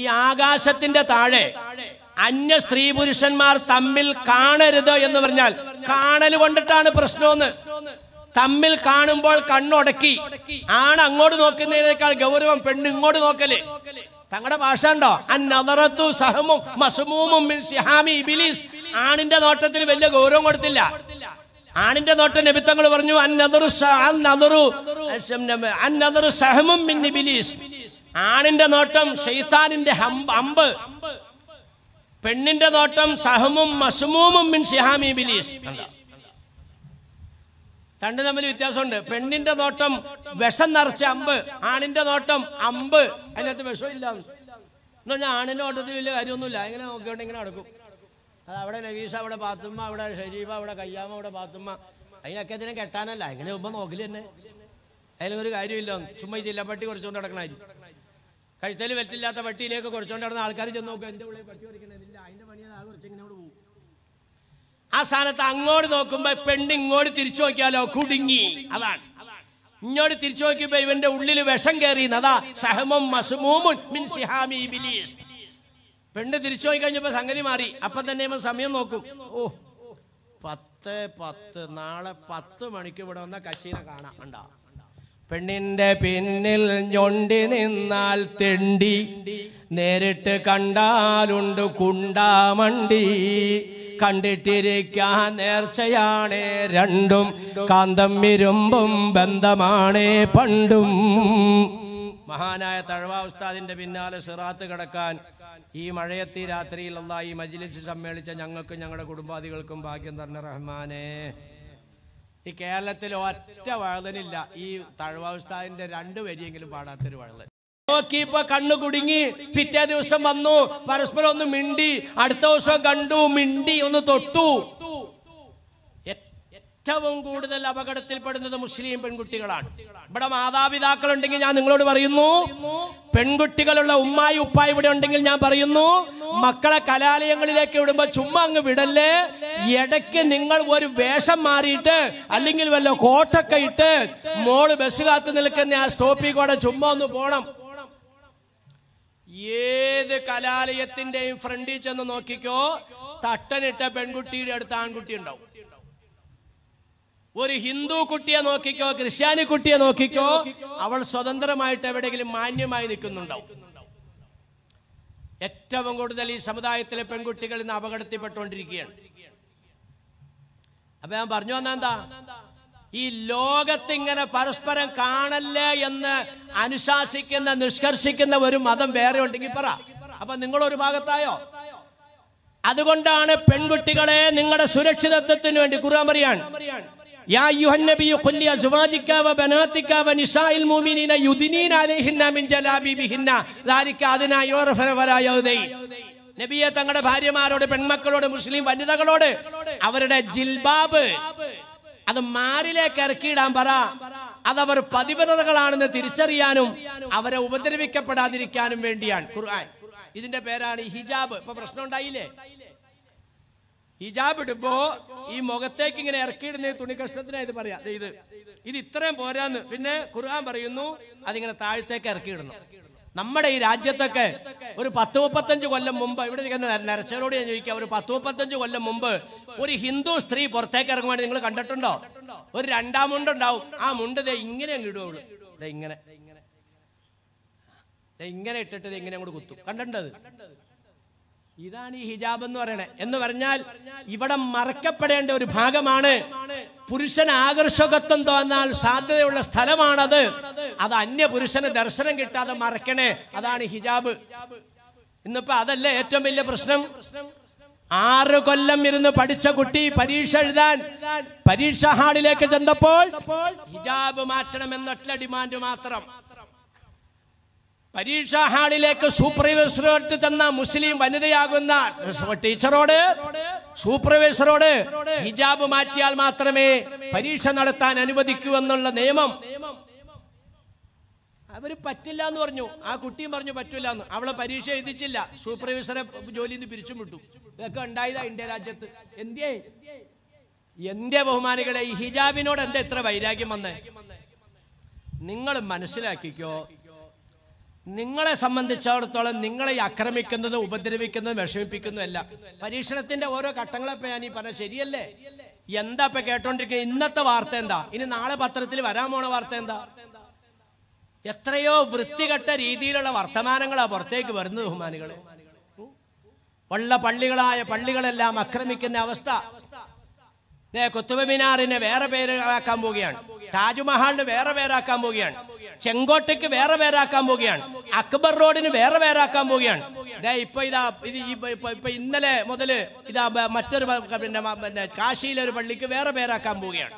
ഈ ആകാശത്തിന്റെ താഴെ അന്യ സ്ത്രീ പുരുഷന്മാർ തമ്മിൽ കാണരുത് എന്ന് പറഞ്ഞാൽ കാണൽ കൊണ്ടിട്ടാണ് പ്രശ്നമെന്ന് തമ്മിൽ കാണുമ്പോൾ കണ്ണുടക്കി ആണ് അങ്ങോട്ട് നോക്കുന്നതിനേക്കാൾ ഗൗരവം പെണ്ണ് ഇങ്ങോട്ട് നോക്കലേ തങ്ങളുടെ ഭാഷ ഉണ്ടോ അന്നറത്തു സഹമും മസുമൂമും സിഹാമി ആണിന്റെ നോട്ടത്തിന് വലിയ ഗൗരവം കൊടുത്തില്ല ആണിന്റെ നോട്ട നബിത്തങ്ങൾ പറഞ്ഞു അന്നതറു അന്നതറു അന്നതറു സഹമും ആണിന്റെ നോട്ടം ഷെയ്ത്താനിന്റെ അമ്പ് പെണ്ണിന്റെ നോട്ടം സഹമും മസുമൂമും മിൻ സിഹാമി ബിലീസ് രണ്ട് തമ്മിൽ വ്യത്യാസമുണ്ട് പെണ്ണിന്റെ നോട്ടം വിഷം നിറച്ച അമ്പ് ആണിന്റെ നോട്ടം അമ്പ് അതിനകത്ത് വിഷമില്ല എന്ന് പറഞ്ഞാൽ ആണിന്റെ നോട്ടത്തിൽ വലിയ കാര്യമൊന്നുമില്ല ഇങ്ങനെ നോക്കിയോണ്ട് ഇങ്ങനെ നടക്കും അത് അവിടെ നവീസ അവിടെ പാത്തുമ്മ അവിടെ ഷരീഫ അവിടെ കയ്യാമ അവിടെ പാത്തുമ്മ അതിനൊക്കെ അതിനെ കെട്ടാനല്ല ഇങ്ങനെ ഉമ്മ നോക്കില്ല തന്നെ അതിലൊരു കാര്യമില്ല ചുമ്മാ ചില്ലപ്പട്ടി കുറച്ചുകൊണ്ട് നടക്കണായിരിക്കും കഴുത്തൽ വെറ്റില്ലാത്ത വട്ടിയിലേക്ക് കുറച്ചുകൊണ്ട് നടന്ന ആൾക്കാർ ചെന്ന് നോക്കുക എന്റെ ഉള്ളിൽ പട്ടി പറിക്കണതില്ല അതിൻ്റെ പണിയാണ് ആ കുറച്ചിങ്ങനോട് പോകും ആ സ്ഥാനത്ത് അങ്ങോട്ട് നോക്കുമ്പോ പെണ്ണ് ഇങ്ങോട്ട് തിരിച്ചു നോക്കിയാലോ കുടുങ്ങി അതാണ് ഇങ്ങോട്ട് തിരിച്ചു നോക്കിയപ്പോ ഇവന്റെ ഉള്ളിൽ വിഷം കയറി അതാ സഹമും മസ്മൂമും മിൻ സിഹാമി പെണ്ണ് തിരിച്ചു നോക്കി കഴിഞ്ഞപ്പോ സംഗതി മാറി അപ്പൊ തന്നെ സമയം നോക്കും ഓ പത്ത് പത്ത് നാളെ പത്ത് മണിക്ക് ഇവിടെ വന്ന കശീനെ കാണാം ഉണ്ടാവും പെണ്ണിന്റെ പിന്നിൽ ഞൊണ്ടി നിന്നാൽ തെണ്ടി നേരിട്ട് കണ്ടാലുണ്ട് കുണ്ടാമണ്ടി കണ്ടിട്ടിരിക്കാൻ നേർച്ചയാണ് രണ്ടും കാന്തം ഇരുമ്പും ബന്ധമാണ് പണ്ടും മഹാനായ തഴവ ഉസ്താദിന്റെ പിന്നാലെ സിറാത്ത് കിടക്കാൻ ഈ മഴയത്തി രാത്രിയിലുള്ള ഈ മജിലിച്ച് സമ്മേളിച്ച ഞങ്ങൾക്കും ഞങ്ങളുടെ കുടുംബാദികൾക്കും ഭാഗ്യം തന്നെ റഹ്മാനേ ഈ കേരളത്തിൽ ഒറ്റ വഴുതനില്ല ഈ തഴവാസ്താദിന്റെ രണ്ട് വരിയെങ്കിലും പാടാത്തൊരു വഴുതൻ ഇപ്പൊ കണ്ണു കുടുങ്ങി പിറ്റേ ദിവസം വന്നു പരസ്പരം ഒന്ന് മിണ്ടി അടുത്ത ദിവസം കണ്ടു മിണ്ടി ഒന്ന് തൊട്ടു ഏറ്റവും കൂടുതൽ അപകടത്തിൽപ്പെടുന്നത് മുസ്ലിം പെൺകുട്ടികളാണ് ഇവിടെ മാതാപിതാക്കൾ ഉണ്ടെങ്കിൽ ഞാൻ നിങ്ങളോട് പറയുന്നു പെൺകുട്ടികളുള്ള ഉമ്മായി ഉപ്പായി ഇവിടെ ഉണ്ടെങ്കിൽ ഞാൻ പറയുന്നു മക്കളെ കലാലയങ്ങളിലേക്ക് വിടുമ്പോ ചുമ്മാ അങ്ങ് വിടല്ലേ ഇടയ്ക്ക് നിങ്ങൾ ഒരു വേഷം മാറിയിട്ട് അല്ലെങ്കിൽ വല്ല കോട്ടൊക്കെ ഇട്ട് മോള് ബസ് കാത്തു നിൽക്കുന്ന ആ സ്റ്റോപ്പിൽ കൂടെ ചുമ്മാ ഒന്ന് പോണം ഏത് കലാലയത്തിന്റെയും ഫ്രണ്ടിൽ ചെന്ന് നോക്കിക്കോ തട്ടനിട്ട പെൺകുട്ടിയുടെ അടുത്ത് ആൺകുട്ടി ഉണ്ടാവും ഒരു ഹിന്ദു കുട്ടിയെ നോക്കിക്കോ ക്രിസ്ത്യാനി കുട്ടിയെ നോക്കിക്കോ അവൾ സ്വതന്ത്രമായിട്ട് എവിടെയെങ്കിലും മാന്യമായി നിൽക്കുന്നുണ്ടാവും ഏറ്റവും കൂടുതൽ ഈ സമുദായത്തിലെ പെൺകുട്ടികൾ ഇന്ന് അപകടത്തിൽപ്പെട്ടുകൊണ്ടിരിക്കുകയാണ് അപ്പൊ ഞാൻ പറഞ്ഞു വന്ന എന്താ ഈ ലോകത്തിങ്ങനെ പരസ്പരം കാണല്ലേ എന്ന് അനുശാസിക്കുന്ന നിഷ്കർഷിക്കുന്ന ഒരു മതം വേറെ ഉണ്ടെങ്കിൽ പറ അപ്പൊ നിങ്ങൾ ഒരു ഭാഗത്തായോ അതുകൊണ്ടാണ് പെൺകുട്ടികളെ നിങ്ങളുടെ സുരക്ഷിതത്വത്തിന് വേണ്ടി കുറുവാൻ പറയാണ് നബിയെ തങ്ങളുടെ ഭാര്യമാരോട് പെൺമക്കളോട് മുസ്ലിം വനിതകളോട് അവരുടെ ജിൽബാബ് അത് മാറിലേക്ക് ഇറക്കിയിടാൻ പറ അതവർ പതിവ്രതകളാണെന്ന് തിരിച്ചറിയാനും അവരെ ഉപദ്രവിക്കപ്പെടാതിരിക്കാനും വേണ്ടിയാണ് ഖുർആൻ ഇതിന്റെ പേരാണ് ഹിജാബ് ഇപ്പൊ പ്രശ്നം ഉണ്ടായില്ലേ ഹിജാബ് ഇടുമ്പോ ഈ മുഖത്തേക്ക് ഇങ്ങനെ ഇറക്കിയിടുന്ന തുണി കഷ്ണത്തിനാ ഇത് പറയാ ഇത് ഇത് ഇത്രയും പോരാന്ന് പിന്നെ ഖുർആൻ പറയുന്നു അതിങ്ങനെ താഴത്തേക്ക് ഇറക്കിയിടുന്നു നമ്മുടെ ഈ രാജ്യത്തൊക്കെ ഒരു പത്ത് മുപ്പത്തഞ്ച് കൊല്ലം മുമ്പ് ഇവിടെ നിൽക്കുന്ന നരച്ചവരോട് ഞാൻ ചോദിക്കാം ഒരു പത്ത് മുപ്പത്തഞ്ച് കൊല്ലം മുമ്പ് ഒരു ഹിന്ദു സ്ത്രീ പുറത്തേക്ക് ഇറങ്ങുവാണെങ്കിൽ നിങ്ങൾ കണ്ടിട്ടുണ്ടോ ഒരു രണ്ടാം മുണ്ട് ഉണ്ടാവും ആ മുണ്ട് ദേ ഇങ്ങനെ അങ്ങ് ഇടുവുള്ളൂ ഇങ്ങനെ ഇങ്ങനെ ഇട്ടിട്ട് ഇങ്ങനെ അങ്ങോട്ട് കുത്തും കണ്ടിട്ടുണ്ടത് ഇതാണ് ഈ ഹിജാബ് എന്ന് പറയണേ എന്ന് പറഞ്ഞാൽ ഇവിടെ മറക്കപ്പെടേണ്ട ഒരു ഭാഗമാണ് പുരുഷൻ ആകർഷകത്വം തോന്നാൽ സാധ്യതയുള്ള സ്ഥലമാണത് അത് അന്യ പുരുഷന് ദർശനം കിട്ടാതെ മറക്കണേ അതാണ് ഹിജാബ് ഇന്നിപ്പോ അതല്ലേ ഏറ്റവും വലിയ പ്രശ്നം ആറ് കൊല്ലം ഇരുന്ന് പഠിച്ച കുട്ടി പരീക്ഷ എഴുതാൻ പരീക്ഷ ഹാളിലേക്ക് ചെന്നപ്പോൾ ഹിജാബ് മാറ്റണം മാറ്റണമെന്നൊറ്റ ഡിമാൻഡ് മാത്രം പരീക്ഷാ ഹാളിലേക്ക് സൂപ്പർവൈസറോട്ട് തന്ന മുസ്ലിം വനിതയാകുന്ന ടീച്ചറോട് സൂപ്പർവൈസറോട് ഹിജാബ് മാറ്റിയാൽ മാത്രമേ പരീക്ഷ നടത്താൻ അനുവദിക്കൂ എന്നുള്ള നിയമം അവര് പറ്റില്ല എന്ന് പറഞ്ഞു ആ കുട്ടിയും പറഞ്ഞു പറ്റില്ല എന്ന് അവളെ പരീക്ഷ എഴുതിച്ചില്ല സൂപ്പർവൈസറെ ജോലി നിന്ന് പിരിച്ചും വിട്ടു ഇതൊക്കെ ഉണ്ടായതാ ഇന്ത്യ രാജ്യത്ത് എന്തേ എന്റെ ബഹുമാനികളെ ഈ ഹിജാബിനോട് എന്താ ഇത്ര വൈരാഗ്യം വന്നേ നിങ്ങൾ മനസ്സിലാക്കിക്കോ നിങ്ങളെ സംബന്ധിച്ചിടത്തോളം നിങ്ങളെ ആക്രമിക്കുന്നത് ഉപദ്രവിക്കുന്നത് വിഷമിപ്പിക്കുന്നതല്ല പരീക്ഷണത്തിന്റെ ഓരോ ഘട്ടങ്ങളെപ്പോ ഞാൻ ഈ പറഞ്ഞ ശരിയല്ലേ എന്താ ഇപ്പൊ കേട്ടോണ്ടിരിക്കുക ഇന്നത്തെ വാർത്ത എന്താ ഇനി നാളെ പത്രത്തിൽ വരാൻ പോണ വാർത്ത എന്താ എത്രയോ വൃത്തികെട്ട രീതിയിലുള്ള വർത്തമാനങ്ങളാ പുറത്തേക്ക് വരുന്നത് ബഹുമാനികൾ ഉള്ള പള്ളികളായ പള്ളികളെല്ലാം ആക്രമിക്കുന്ന അവസ്ഥ കുത്തുബ മിനാറിനെ വേറെ പേരാക്കാൻ പോവുകയാണ് താജ്മഹലിന് വേറെ പേരാക്കാൻ പോവുകയാണ് ചെങ്കോട്ടയ്ക്ക് വേറെ പേരാക്കാൻ പോവുകയാണ് അക്ബർ റോഡിന് വേറെ പേരാക്കാൻ പോവുകയാണ് ഇപ്പൊ ഇതാ ഇത് ഇപ്പൊ ഇന്നലെ മുതല് ഇതാ മറ്റൊരു പിന്നെ പിന്നെ കാശിയിലെ ഒരു പള്ളിക്ക് വേറെ പേരാക്കാൻ പോവുകയാണ്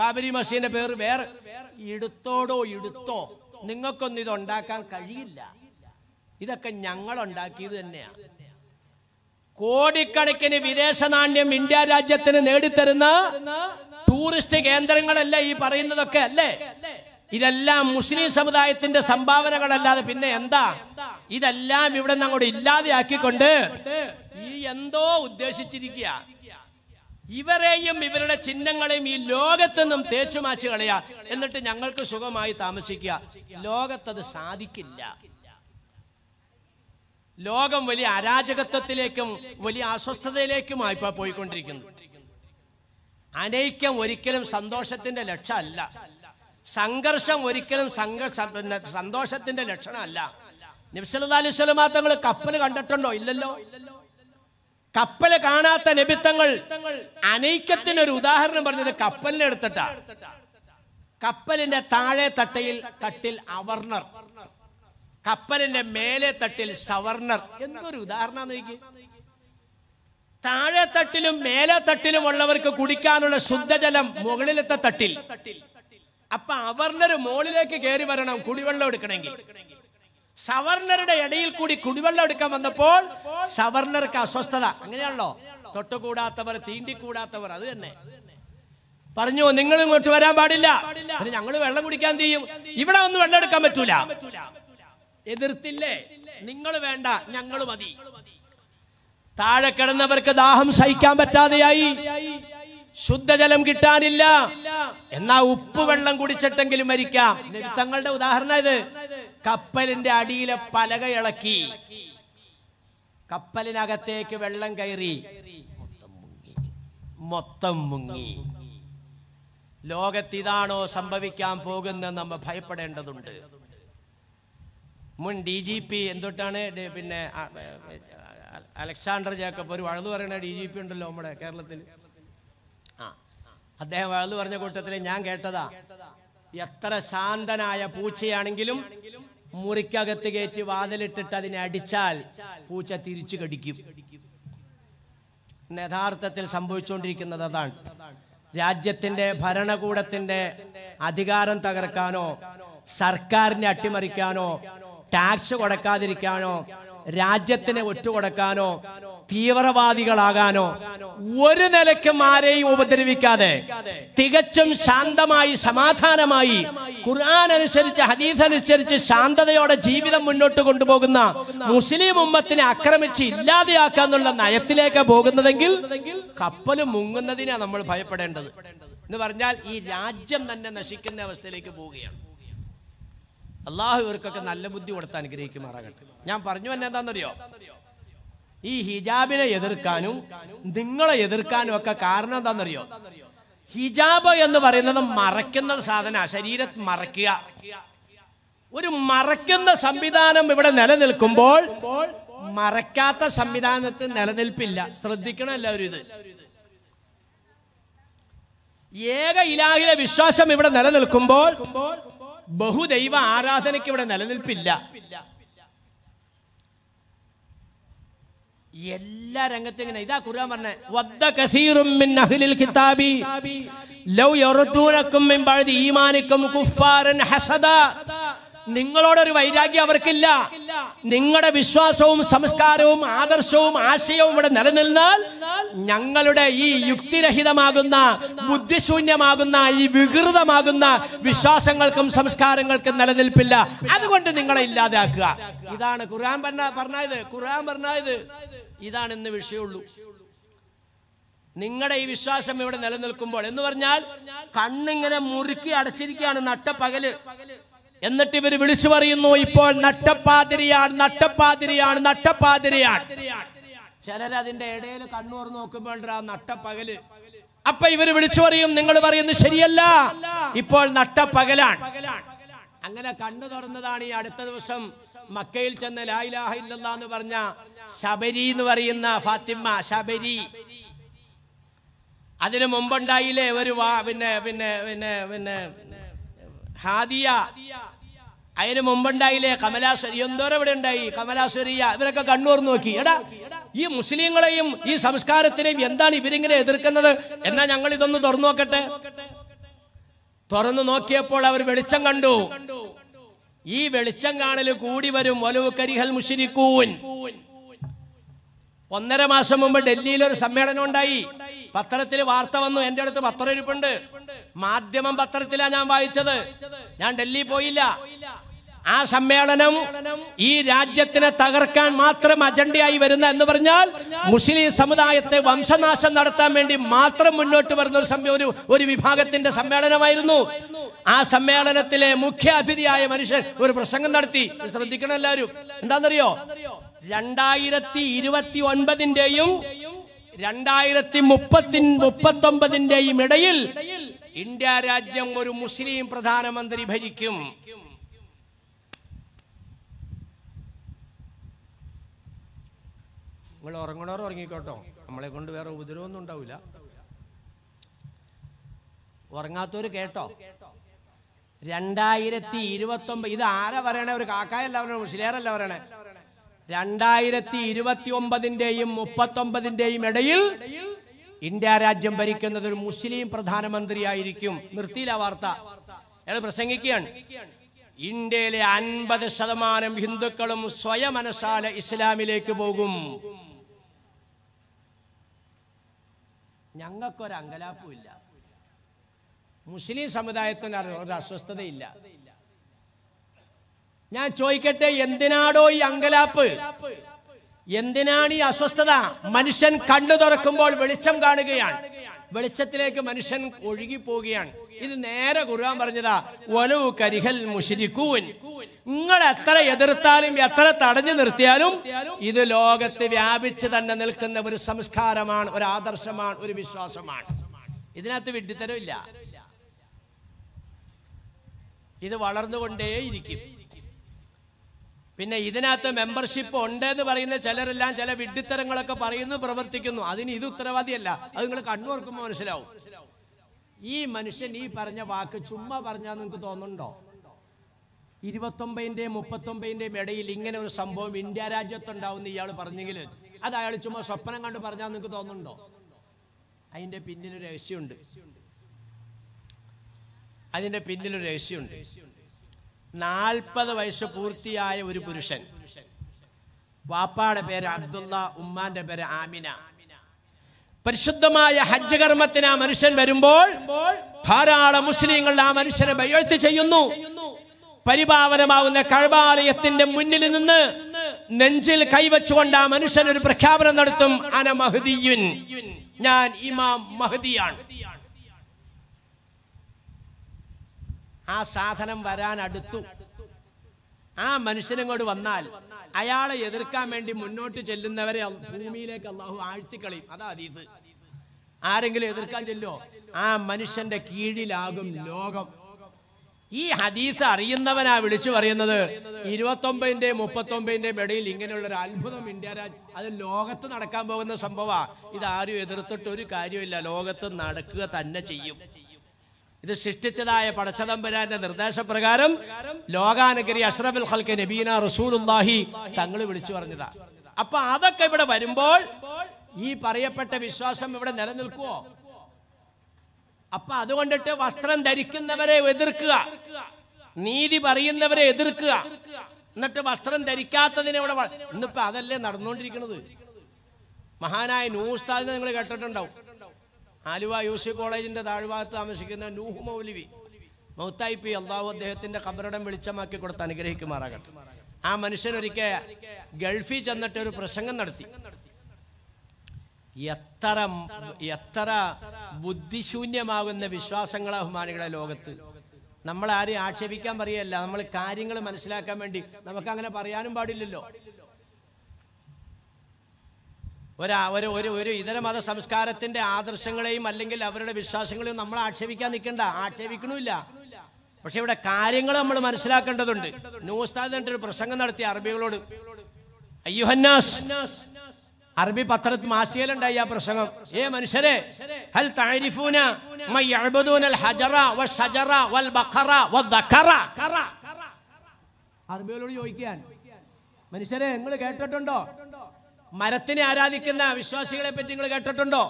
ബാബരി മസീന്റെ പേര് വേറെ ഇടുത്തോടോ ഇടുത്തോ നിങ്ങൾക്കൊന്നും ഇത് ഉണ്ടാക്കാൻ കഴിയില്ല ഇതൊക്കെ ഞങ്ങൾ ഉണ്ടാക്കിയത് തന്നെയാണ് കോടിക്കണക്കിന് വിദേശ നാണ്യം ഇന്ത്യ രാജ്യത്തിന് നേടിത്തരുന്ന ടൂറിസ്റ്റ് കേന്ദ്രങ്ങളല്ലേ ഈ പറയുന്നതൊക്കെ അല്ലേ ഇതെല്ലാം മുസ്ലിം സമുദായത്തിന്റെ സംഭാവനകളല്ലാതെ പിന്നെ എന്താ ഇതെല്ലാം ഇവിടെ നിന്ന് അങ്ങോട്ട് ഇല്ലാതെയാക്കിക്കൊണ്ട് ഈ എന്തോ ഉദ്ദേശിച്ചിരിക്കുക ഇവരെയും ഇവരുടെ ചിഹ്നങ്ങളെയും ഈ ലോകത്തൊന്നും തേച്ചു മാച്ച് കളയാ എന്നിട്ട് ഞങ്ങൾക്ക് സുഖമായി താമസിക്കുക ലോകത്തത് സാധിക്കില്ല ലോകം വലിയ അരാജകത്വത്തിലേക്കും വലിയ അസ്വസ്ഥതയിലേക്കും ആയി പോയിക്കൊണ്ടിരിക്കുന്നു അനൈക്യം ഒരിക്കലും സന്തോഷത്തിന്റെ ലക്ഷ്യമല്ല സംഘർഷം ഒരിക്കലും സംഘർഷം സന്തോഷത്തിന്റെ ലക്ഷണമല്ല നബ്സല്ലാ അലൈഹി തങ്ങൾ കപ്പൽ കണ്ടിട്ടുണ്ടോ ഇല്ലല്ലോ കപ്പൽ കാണാത്ത നിബിത്തങ്ങൾ അനൈക്യത്തിനൊരു ഉദാഹരണം പറഞ്ഞത് കപ്പലിനെ എടുത്തിട്ടാ കപ്പലിന്റെ താഴെ തട്ടയിൽ തട്ടിൽ അവർണർ കപ്പലിന്റെ മേലെ തട്ടിൽ സവർണർ എന്നൊരു ഉദാഹരണം നോക്കി താഴെ തട്ടിലും മേലെ തട്ടിലും ഉള്ളവർക്ക് കുടിക്കാനുള്ള ശുദ്ധജലം മുകളിലത്തെ തട്ടിൽ അപ്പൊ അവർണർ മോളിലേക്ക് കയറി വരണം കുടിവെള്ളം എടുക്കണമെങ്കിൽ സവർണറുടെ ഇടയിൽ കൂടി കുടിവെള്ളം എടുക്കാൻ വന്നപ്പോൾ സവർണർക്ക് അസ്വസ്ഥത അങ്ങനെയാണല്ലോ തൊട്ടുകൂടാത്തവർ തീണ്ടിക്കൂടാത്തവർ അത് തന്നെ പറഞ്ഞു നിങ്ങൾ ഇങ്ങോട്ട് വരാൻ പാടില്ല ഞങ്ങൾ വെള്ളം കുടിക്കാൻ തീയും ഇവിടെ ഒന്നും വെള്ളം എടുക്കാൻ പറ്റൂല എതിർത്തില്ലേ നിങ്ങൾ വേണ്ട ഞങ്ങൾ മതി താഴെ കിടന്നവർക്ക് ദാഹം സഹിക്കാൻ പറ്റാതെയായി ശുദ്ധജലം കിട്ടാനില്ല എന്നാ ഉപ്പ് വെള്ളം കുടിച്ചിട്ടെങ്കിലും മരിക്കാം തങ്ങളുടെ ഉദാഹരണം ഇത് കപ്പലിന്റെ അടിയിലെ പലക ഇളക്കി കപ്പലിനകത്തേക്ക് വെള്ളം കയറി മൊത്തം മുങ്ങി ലോകത്തിതാണോ സംഭവിക്കാൻ പോകുന്നത് നമ്മ ഭയപ്പെടേണ്ടതുണ്ട് മുൻ ഡി ജി പി എന്തൊട്ടാണ് പിന്നെ അലക്സാണ്ടർ ജേക്കബ് ഒരു വഴുതു പറയുന്ന ഡി ജി പി ഉണ്ടല്ലോ നമ്മുടെ കേരളത്തിൽ അദ്ദേഹം വളർന്നു പറഞ്ഞ കൂട്ടത്തിൽ ഞാൻ കേട്ടതാ എത്ര ശാന്തനായ പൂച്ചയാണെങ്കിലും മുറിക്കകത്ത് കയറ്റി വാതിലിട്ടിട്ട് അതിനെ അടിച്ചാൽ പൂച്ച തിരിച്ചു കടിക്കും യഥാർത്ഥത്തിൽ സംഭവിച്ചുകൊണ്ടിരിക്കുന്നത് അതാണ് രാജ്യത്തിന്റെ ഭരണകൂടത്തിന്റെ അധികാരം തകർക്കാനോ സർക്കാരിനെ അട്ടിമറിക്കാനോ ടാക്സ് കൊടുക്കാതിരിക്കാനോ രാജ്യത്തിന് ഒറ്റുകൊടുക്കാനോ തീവ്രവാദികളാകാനോ ഒരു നിലയ്ക്കും ആരെയും ഉപദ്രവിക്കാതെ തികച്ചും ശാന്തമായി സമാധാനമായി ഖുർആൻ അനുസരിച്ച് ഹദീസ് അനുസരിച്ച് ശാന്തതയോടെ ജീവിതം മുന്നോട്ട് കൊണ്ടുപോകുന്ന മുസ്ലിം ഉമ്മത്തിനെ ആക്രമിച്ച് ഇല്ലാതെയാക്കാന്നുള്ള നയത്തിലേക്ക് പോകുന്നതെങ്കിൽ കപ്പൽ മുങ്ങുന്നതിനാ നമ്മൾ ഭയപ്പെടേണ്ടത് എന്ന് പറഞ്ഞാൽ ഈ രാജ്യം തന്നെ നശിക്കുന്ന അവസ്ഥയിലേക്ക് പോവുകയാണ് അള്ളാഹു ഇവർക്കൊക്കെ നല്ല ബുദ്ധി കൊടുത്ത് അനുഗ്രഹിക്കുമാറാകട്ടെ ഞാൻ പറഞ്ഞു തന്നെ എന്താണെന്നറിയോ ഈ ഹിജാബിനെ എതിർക്കാനും നിങ്ങളെ എതിർക്കാനും ഒക്കെ കാരണം എന്താണെന്നറിയോ ഹിജാബ് എന്ന് പറയുന്നത് മറയ്ക്കുന്ന സാധന ശരീര മറയ്ക്കുക ഒരു മറയ്ക്കുന്ന സംവിധാനം ഇവിടെ നിലനിൽക്കുമ്പോൾ മറയ്ക്കാത്ത സംവിധാനത്തിൽ നിലനിൽപ്പില്ല ശ്രദ്ധിക്കണം എല്ലാവരും ഇത് ഏക ഇലാഹിലെ വിശ്വാസം ഇവിടെ നിലനിൽക്കുമ്പോൾ ബഹുദൈവ ആരാധനയ്ക്ക് ഇവിടെ നിലനിൽപ്പില്ല എല്ലാ രംഗത്തും ഇങ്ങനെ ഇതാ ഖുർആൻ പറഞ്ഞ മിൻ അഹ്ലിൽ കിതാബി ലൗ മിൻ ബഅദി ഹസദ നിങ്ങളോടൊരു വൈരാഗ്യം അവർക്കില്ല നിങ്ങളുടെ വിശ്വാസവും സംസ്കാരവും ആദർശവും ആശയവും ഇവിടെ നിലനിന്നാൽ ഞങ്ങളുടെ ഈ യുക്തിരഹിതമാകുന്ന ബുദ്ധിശൂന്യമാകുന്ന ഈ വികൃതമാകുന്ന വിശ്വാസങ്ങൾക്കും സംസ്കാരങ്ങൾക്കും നിലനിൽപ്പില്ല അതുകൊണ്ട് നിങ്ങളെ ഇല്ലാതാക്കുക ഇതാണ് ഖുർആൻ പറഞ്ഞ പറഞ്ഞത് ഖുർആൻ പറഞ്ഞത് ഇതാണ് വിഷയമുള്ളൂ നിങ്ങളുടെ ഈ വിശ്വാസം ഇവിടെ നിലനിൽക്കുമ്പോൾ എന്ന് പറഞ്ഞാൽ കണ്ണിങ്ങനെ മുറുക്കി അടച്ചിരിക്കുകയാണ് നട്ടപ്പകല് എന്നിട്ട് ഇവർ വിളിച്ചു പറയുന്നു ഇപ്പോൾ നട്ടപ്പാതിരിയാണ് നട്ടപ്പാതിരിയാണ് നട്ടപ്പാതിരിയാണ് ചിലരതിന്റെ ഇടയിൽ കണ്ണൂർ നോക്കുമ്പോൾ നട്ടപ്പകല് അപ്പൊ ഇവർ വിളിച്ചു പറയും നിങ്ങൾ പറയുന്നത് ശരിയല്ല ഇപ്പോൾ നട്ടപ്പകലാണ് അങ്ങനെ കണ്ണു തുറന്നതാണ് ഈ അടുത്ത ദിവസം മക്കയിൽ ചെന്ന ലായിലാഹ ഇല്ലെന്ന് എന്ന് പറഞ്ഞ ശബരി എന്ന് പറയുന്ന ഫാത്തിമ ശബരി അതിനു മുമ്പുണ്ടായില്ലേ ഒരു വാ പിന്നെ പിന്നെ പിന്നെ പിന്നെ ഹാദിയ അതിന് മുമ്പുണ്ടായില്ലേ കമലാശ്വരി എന്തോരം ഇവിടെ ഉണ്ടായി കമലാശ്വരിയ ഇവരൊക്കെ കണ്ണൂർ നോക്കി എടാ ഈ മുസ്ലിങ്ങളെയും ഈ സംസ്കാരത്തിനെയും എന്താണ് ഇവരിങ്ങനെ എതിർക്കുന്നത് എന്നാ ഞങ്ങൾ ഇതൊന്ന് തുറന്നു നോക്കട്ടെ തുറന്നു നോക്കിയപ്പോൾ അവർ വെളിച്ചം കണ്ടു ഈ വെളിച്ചം കാണൽ കൂടി വരും കരിഹൽ മുഷിരിക്കൂൻ ഒന്നര മാസം മുമ്പ് ഡൽഹിയിൽ ഒരു സമ്മേളനം ഉണ്ടായി പത്രത്തിൽ വാർത്ത വന്നു എന്റെ അടുത്ത് പത്രം ഇരിപ്പുണ്ട് മാധ്യമം പത്രത്തിലാ ഞാൻ വായിച്ചത് ഞാൻ ഡൽഹി പോയില്ല ആ സമ്മേളനം ഈ രാജ്യത്തിനെ തകർക്കാൻ മാത്രം അജണ്ടയായി വരുന്ന എന്ന് പറഞ്ഞാൽ മുസ്ലിം സമുദായത്തെ വംശനാശം നടത്താൻ വേണ്ടി മാത്രം മുന്നോട്ട് വരുന്ന ഒരു ഒരു ഒരു വിഭാഗത്തിന്റെ സമ്മേളനമായിരുന്നു ആ സമ്മേളനത്തിലെ മുഖ്യ അതിഥിയായ മനുഷ്യൻ ഒരു പ്രസംഗം നടത്തി ശ്രദ്ധിക്കണം എല്ലാവരും എന്താണെന്നറിയോ രണ്ടായിരത്തി ഇരുപത്തി ഒൻപതിന്റെയും രണ്ടായിരത്തി മുപ്പത്തി മുപ്പത്തൊമ്പതിന്റെയും ഇടയിൽ ഇന്ത്യ രാജ്യം ഒരു മുസ്ലിം പ്രധാനമന്ത്രി ഭരിക്കും നിങ്ങൾ ഉറങ്ങിക്കോട്ടോ നമ്മളെ കൊണ്ട് വേറെ ഉപദ്രവമൊന്നും ഉണ്ടാവില്ല ഉറങ്ങാത്തവര് കേട്ടോ രണ്ടായിരത്തി ഇരുപത്തി ഒമ്പത് ഇത് ആരാ പറയണേ ഒരു കാക്കായല്ല പറയണേ മുഷിലേറല്ല പറയണേ രണ്ടായിരത്തി ഇരുപത്തി ഒമ്പതിന്റെയും ഒമ്പതിന്റെയും ഇടയിൽ ഇന്ത്യ രാജ്യം ഭരിക്കുന്നത് ഒരു മുസ്ലിം പ്രധാനമന്ത്രിയായിരിക്കും നിർത്തിയില്ല വാർത്ത അയാൾ പ്രസംഗിക്കുകയാണ് ഇന്ത്യയിലെ അൻപത് ശതമാനം ഹിന്ദുക്കളും സ്വയം മനസ്സാല ഇസ്ലാമിലേക്ക് പോകും ഞങ്ങൾക്കൊരു അങ്കലാപ്പുമില്ല മുസ്ലിം സമുദായത്തിന് ഒരു അസ്വസ്ഥതയില്ല ഞാൻ ചോദിക്കട്ടെ എന്തിനാടോ ഈ അങ്കലാപ്പ് എന്തിനാണ് ഈ അസ്വസ്ഥത മനുഷ്യൻ കണ്ണു തുറക്കുമ്പോൾ വെളിച്ചം കാണുകയാണ് വെളിച്ചത്തിലേക്ക് മനുഷ്യൻ ഒഴുകി പോവുകയാണ് ഇത് നേരെ ഖുർആൻ പറഞ്ഞതാ വലവു കരിഹൽ മുഷിരിക്കൂൻ നിങ്ങൾ എത്ര എതിർത്താലും എത്ര തടഞ്ഞു നിർത്തിയാലും ഇത് ലോകത്ത് വ്യാപിച്ച് തന്നെ നിൽക്കുന്ന ഒരു സംസ്കാരമാണ് ഒരു ആദർശമാണ് ഒരു വിശ്വാസമാണ് ഇതിനകത്ത് വിഡ്ഢിത്തരമില്ല ഇത് വളർന്നുകൊണ്ടേയിരിക്കും പിന്നെ ഇതിനകത്ത് മെമ്പർഷിപ്പ് ഉണ്ട് എന്ന് പറയുന്ന ചിലരെല്ലാം ചില വിഡ്ഢിത്തരങ്ങളൊക്കെ പറയുന്നു പ്രവർത്തിക്കുന്നു അതിന് ഇത് ഉത്തരവാദിയല്ല അത് നിങ്ങൾ കണ്ണുവർക്കുമ്പോൾ മനസ്സിലാവും ഈ മനുഷ്യൻ ഈ പറഞ്ഞ വാക്ക് ചുമ്മാ പറഞ്ഞാൽ നിങ്ങൾക്ക് തോന്നുന്നുണ്ടോ ഇരുപത്തൊമ്പതിൻ്റെയും മുപ്പത്തൊമ്പതിൻ്റെയും ഇടയിൽ ഇങ്ങനെ ഒരു സംഭവം ഇന്ത്യ രാജ്യത്തുണ്ടാവും ഇയാൾ പറഞ്ഞെങ്കിൽ അത് അയാൾ ചുമ്മാ സ്വപ്നം കണ്ട് പറഞ്ഞാൽ നിങ്ങൾക്ക് തോന്നുന്നുണ്ടോ അതിൻ്റെ പിന്നിലൊരു രഹസ്യമുണ്ട് അതിൻ്റെ പിന്നിലൊരു രഹസ്യമുണ്ട് നാൽപ്പത് വയസ്സ് പൂർത്തിയായ ഒരു പുരുഷൻ വാപ്പാടെ പേര് അബ്ദുള്ള ഉമ്മാന്റെ പേര് ആമിന പരിശുദ്ധമായ ഹജ്ജ് കർമ്മത്തിന് ആ മനുഷ്യൻ വരുമ്പോൾ ധാരാളം മുസ്ലിങ്ങൾ ആ മനുഷ്യനെ ബയ്യഴ്ത്ത് ചെയ്യുന്നു പരിപാവനമാവുന്ന കഴബാലയത്തിന്റെ മുന്നിൽ നിന്ന് നെഞ്ചിൽ കൈവച്ചുകൊണ്ട് ആ മനുഷ്യൻ ഒരു പ്രഖ്യാപനം നടത്തും അന മഹദിയുൻ ഞാൻ ഇമാം മഹദിയാണ് ആ സാധനം വരാൻ അടുത്തു ആ മനുഷ്യനങ്ങോട്ട് വന്നാൽ അയാളെ എതിർക്കാൻ വേണ്ടി മുന്നോട്ട് ചെല്ലുന്നവരെ ഭൂമിയിലേക്ക് അള്ളാഹു ആഴ്ത്തിക്കളയും അതാ അതീത് ആരെങ്കിലും എതിർക്കാൻ ചെല്ലോ ആ മനുഷ്യന്റെ കീഴിലാകും ലോകം ഈ ഹദീസ് അറിയുന്നവനാ വിളിച്ചു പറയുന്നത് ഇരുപത്തൊമ്പതിന്റെ മുപ്പത്തൊമ്പതിന്റെ ഇടയിൽ ഇങ്ങനെയുള്ള ഒരു അത്ഭുതം ഇന്ത്യ അത് ലോകത്ത് നടക്കാൻ പോകുന്ന സംഭവമാണ് ഇതാരും എതിർത്തിട്ട് ഒരു കാര്യമില്ല ലോകത്ത് നടക്കുക തന്നെ ചെയ്യും ഇത് സൃഷ്ടിച്ചതായ പടച്ചതമ്പരാന്റെ നിർദ്ദേശപ്രകാരം ലോകാനഗരി അഷ്റഫുൽ ഹൽക്ക് നബീന റസൂലുല്ലാഹി തങ്ങൾ വിളിച്ചു പറഞ്ഞതാ അപ്പൊ അതൊക്കെ ഇവിടെ വരുമ്പോൾ ഈ പറയപ്പെട്ട വിശ്വാസം ഇവിടെ നിലനിൽക്കുവോ അപ്പൊ അതുകൊണ്ടിട്ട് വസ്ത്രം ധരിക്കുന്നവരെ എതിർക്കുക നീതി പറയുന്നവരെ എതിർക്കുക എന്നിട്ട് വസ്ത്രം ധരിക്കാത്തതിനെ ഇവിടെ ഇന്നിപ്പോ അതല്ലേ നടന്നുകൊണ്ടിരിക്കുന്നത് മഹാനായ താതിനെ നിങ്ങൾ കേട്ടിട്ടുണ്ടാവും ആലുവ യൂസി കോളേജിന്റെ താഴ്ഭാഗത്ത് താമസിക്കുന്ന നൂഹ് മൗലിവി മൗത്തായി പി അള്ളാഹു അദ്ദേഹത്തിന്റെ കബറടം വെളിച്ചമാക്കി കൊടുത്ത് അനുഗ്രഹിക്കുമാറാകട്ടെ ആ മനുഷ്യൻ ഒരിക്കൽ ഗൾഫിൽ ചെന്നിട്ട് ഒരു പ്രസംഗം നടത്തി എത്ര എത്ര ബുദ്ധിശൂന്യമാകുന്ന വിശ്വാസങ്ങളെ ഹുമാനികളെ ലോകത്ത് നമ്മൾ ആരെയും ആക്ഷേപിക്കാൻ പറയല്ല നമ്മൾ കാര്യങ്ങൾ മനസ്സിലാക്കാൻ വേണ്ടി നമുക്ക് അങ്ങനെ പറയാനും പാടില്ലല്ലോ ഒരാ ഒരു ഒരു ഒരു ഇതര മത സംസ്കാരത്തിന്റെ ആദർശങ്ങളെയും അല്ലെങ്കിൽ അവരുടെ വിശ്വാസങ്ങളെയും നമ്മൾ ആക്ഷേപിക്കാൻ നിൽക്കണ്ട ആക്ഷേപിക്കണമില്ല പക്ഷെ ഇവിടെ കാര്യങ്ങൾ നമ്മൾ മനസ്സിലാക്കേണ്ടതുണ്ട് ന്യൂസ്താദ് ഒരു പ്രസംഗം നടത്തി അറബികളോട് അയ്യുഹന്നാസ് അറബി പത്ര മാസികയിലുണ്ടായി ആ പ്രസംഗം ഏ മനുഷ്യരെ ഹൽ താരിഫൂന ഹജറ വൽ ഷജറ വൽ ബഖറ വൽ ദഖറ അറബികളോട് ചോദിക്കാൻ മനുഷ്യരെ നിങ്ങൾ കേട്ടിട്ടുണ്ടോ മരത്തിനെ ആരാധിക്കുന്ന വിശ്വാസികളെ പറ്റി നിങ്ങൾ കേട്ടിട്ടുണ്ടോ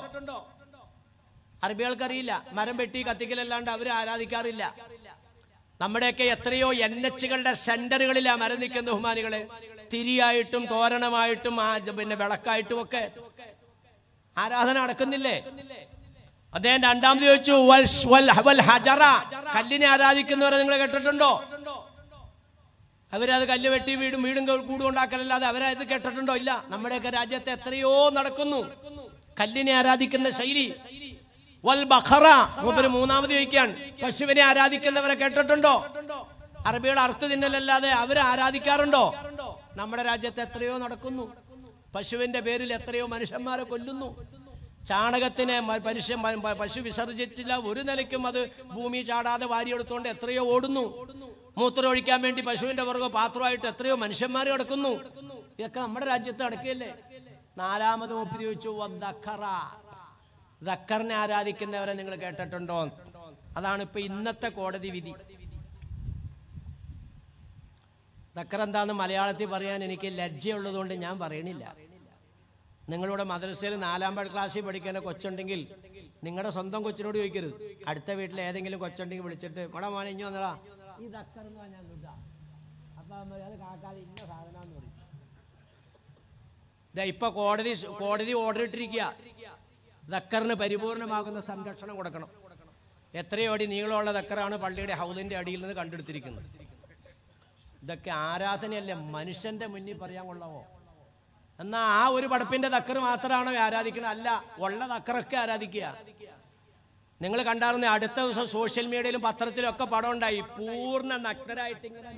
അറബികൾക്കറിയില്ല മരം വെട്ടി കത്തിക്കലല്ലാണ്ട് അവർ ആരാധിക്കാറില്ല നമ്മുടെയൊക്കെ എത്രയോ എൻ എച്ചുകളുടെ സെന്ററുകളിലാ മരം നിൽക്കുന്ന ബഹുമാനികളെ തിരിയായിട്ടും തോരണമായിട്ടും പിന്നെ വിളക്കായിട്ടും ഒക്കെ ആരാധന നടക്കുന്നില്ലേ അദ്ദേഹം രണ്ടാമത് ചോദിച്ചു കല്ലിനെ ആരാധിക്കുന്നവരെ നിങ്ങൾ കേട്ടിട്ടുണ്ടോ അവരത് കല്ല് വെട്ടി വീടും വീടും കൂടും ഉണ്ടാക്കലല്ലാതെ അവരത് കേട്ടിട്ടുണ്ടോ ഇല്ല നമ്മുടെയൊക്കെ രാജ്യത്ത് എത്രയോ നടക്കുന്നു കല്ലിനെ ആരാധിക്കുന്ന ശൈലി വൽ ബഖറ മൂപ്പര് മൂന്നാമത് ചോദിക്കാൻ പശുവിനെ ആരാധിക്കുന്നവരെ കേട്ടിട്ടുണ്ടോ അറബികൾ അർത്ഥ തിന്നലല്ലാതെ അവരെ ആരാധിക്കാറുണ്ടോ നമ്മുടെ രാജ്യത്ത് എത്രയോ നടക്കുന്നു പശുവിന്റെ പേരിൽ എത്രയോ മനുഷ്യന്മാരെ കൊല്ലുന്നു ചാണകത്തിനെ മനുഷ്യൻ പശു വിസർജിച്ചില്ല ഒരു നിലയ്ക്കും അത് ഭൂമി ചാടാതെ വാരിയെടുത്തുകൊണ്ട് എത്രയോ ഓടുന്നു ഒഴിക്കാൻ വേണ്ടി പശുവിന്റെ പുറകെ പാത്രമായിട്ട് എത്രയോ മനുഷ്യന്മാർ കിടക്കുന്നു ഇതൊക്കെ നമ്മുടെ രാജ്യത്ത് അടക്കിയല്ലേ നാലാമത് ചോദിച്ചു ദക്കറിനെ ആരാധിക്കുന്നവരെ നിങ്ങൾ കേട്ടിട്ടുണ്ടോ അതാണ് ഇപ്പൊ ഇന്നത്തെ കോടതി വിധി ദക്കർ എന്താന്ന് മലയാളത്തിൽ പറയാൻ എനിക്ക് ലജ്ജയുള്ളതുകൊണ്ട് ഞാൻ പറയണില്ല നിങ്ങളുടെ മദ്രസയിൽ നാലാം ക്ലാസ്സിൽ പഠിക്കേണ്ട കൊച്ചുണ്ടെങ്കിൽ നിങ്ങളുടെ സ്വന്തം കൊച്ചിനോട് ചോദിക്കരുത് അടുത്ത വീട്ടിൽ ഏതെങ്കിലും കൊച്ചുണ്ടെങ്കിൽ വിളിച്ചിട്ട് കൊടാ മോനെ ഇഞ്ഞു വന്നടാ ഇതാ ഇപ്പൊ കോടതി കോടതി ഓർഡർ ഇട്ടിരിക്കുക ദക്കറിന് പരിപൂർണമാകുന്ന സംരക്ഷണം കൊടുക്കണം എത്രയോ അടി നീളമുള്ള ദക്കറാണ് പള്ളിയുടെ ഹൗദിന്റെ അടിയിൽ നിന്ന് കണ്ടെടുത്തിരിക്കുന്നത് ഇതൊക്കെ ആരാധനയല്ലേ മനുഷ്യന്റെ മുന്നിൽ പറയാൻ കൊള്ളാവോ എന്നാ ആ ഒരു പടപ്പിന്റെ തക്കർ മാത്രമാണോ ആരാധിക്കണം അല്ല ഉള്ള തക്കറൊക്കെ ആരാധിക്കുക നിങ്ങൾ കണ്ടാറുന്ന അടുത്ത ദിവസം സോഷ്യൽ മീഡിയയിലും പത്രത്തിലും ഒക്കെ പടം ഉണ്ടായി പൂർണ്ണ നഗ്നരായിട്ട് ഇങ്ങനെ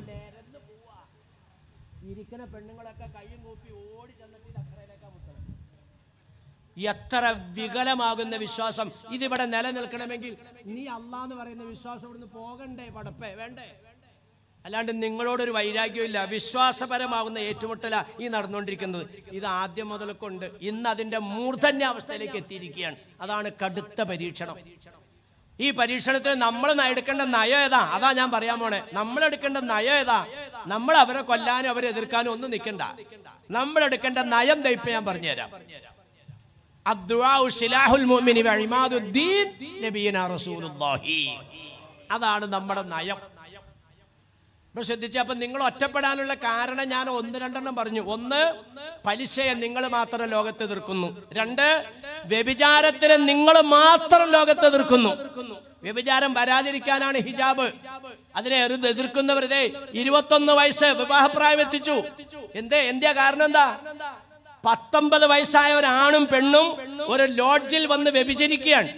ഇരിക്കുന്ന പെണ്ണുങ്ങളൊക്കെ കൈയും കൂപ്പി ഓടി എത്ര വികലമാകുന്ന വിശ്വാസം ഇതിവിടെ നിലനിൽക്കണമെങ്കിൽ നീ അല്ലാന്ന് പറയുന്ന വിശ്വാസം ഇവിടുന്ന് പോകണ്ടേ പടപ്പേ വേണ്ടേ അല്ലാണ്ട് നിങ്ങളോടൊരു വൈരാഗ്യമില്ല വിശ്വാസപരമാകുന്ന ഏറ്റുമുട്ടല ഈ നടന്നുകൊണ്ടിരിക്കുന്നത് ഇത് ആദ്യം മുതൽക്കൊണ്ട് ഇന്ന് അതിൻ്റെ മൂർധന്യ അവസ്ഥയിലേക്ക് എത്തിയിരിക്കുകയാണ് അതാണ് കടുത്ത പരീക്ഷണം ഈ പരീക്ഷണത്തിന് നമ്മൾ എടുക്കേണ്ട നയം ഏതാ അതാ ഞാൻ പറയാൻ പോണേ നമ്മൾ എടുക്കേണ്ട നയം ഏതാ നമ്മൾ അവരെ കൊല്ലാനും അവരെ എതിർക്കാനും ഒന്നും നിൽക്കണ്ട നമ്മൾ എടുക്കേണ്ട നയം ദയിപ്പ് ഞാൻ പറഞ്ഞുതരാം അതാണ് നമ്മുടെ നയം ഇപ്പൊ ശ്രദ്ധിച്ച അപ്പൊ നിങ്ങൾ ഒറ്റപ്പെടാനുള്ള കാരണം ഞാൻ ഒന്ന് രണ്ടെണ്ണം പറഞ്ഞു ഒന്ന് പലിശയെ നിങ്ങൾ മാത്രം ലോകത്തെ എതിർക്കുന്നു രണ്ട് വ്യഭിചാരത്തിന് നിങ്ങൾ മാത്രം ലോകത്തെ എതിർക്കുന്നു വ്യഭിചാരം വരാതിരിക്കാനാണ് ഹിജാബ് അതിനെ എതിർക്കുന്നവരുതേ ഇരുപത്തൊന്ന് വയസ്സ് വിവാഹപ്രായം എത്തിച്ചു എന്തേ എന്തേ കാരണം എന്താ പത്തൊമ്പത് വയസ്സായ ഒരാണും പെണ്ണും ഒരു ലോഡ്ജിൽ വന്ന് വ്യഭിചരിക്കുകയാണ്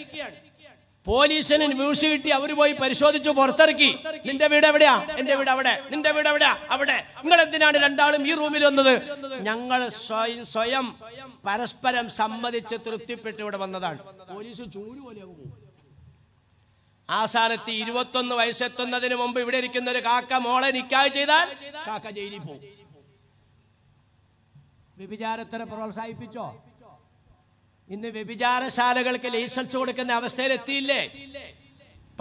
പോലീസിന് ന്യൂസ് കിട്ടി അവര് പോയി പരിശോധിച്ചു പുറത്തിറക്കി നിന്റെ വീട് എവിടെയാ എന്റെ വീട് അവിടെ നിന്റെ വീട് എവിടെയാ അവിടെ നിങ്ങൾ എന്തിനാണ് രണ്ടാളും ഈ റൂമിൽ വന്നത് ഞങ്ങൾ സ്വയം സ്വയം പരസ്പരം സമ്മതിച്ച് തൃപ്തിപ്പെട്ട് ഇവിടെ വന്നതാണ് പോലീസ് ചൂര് പോലെ ആ സ്ഥാനത്ത് ഇരുപത്തൊന്ന് വയസ്സെത്തുന്നതിന് മുമ്പ് ഇവിടെ ഇരിക്കുന്ന ഒരു കാക്ക മോളെ നിക്കാ ചെയ്താൽ കാക്ക ജയിലിൽ പോകും വ്യഭിചാരത്തിനെ പ്രോത്സാഹിപ്പിച്ചോ ഇന്ന് വ്യഭിചാരശാലകൾക്ക് ലൈസൻസ് കൊടുക്കുന്ന എത്തിയില്ലേ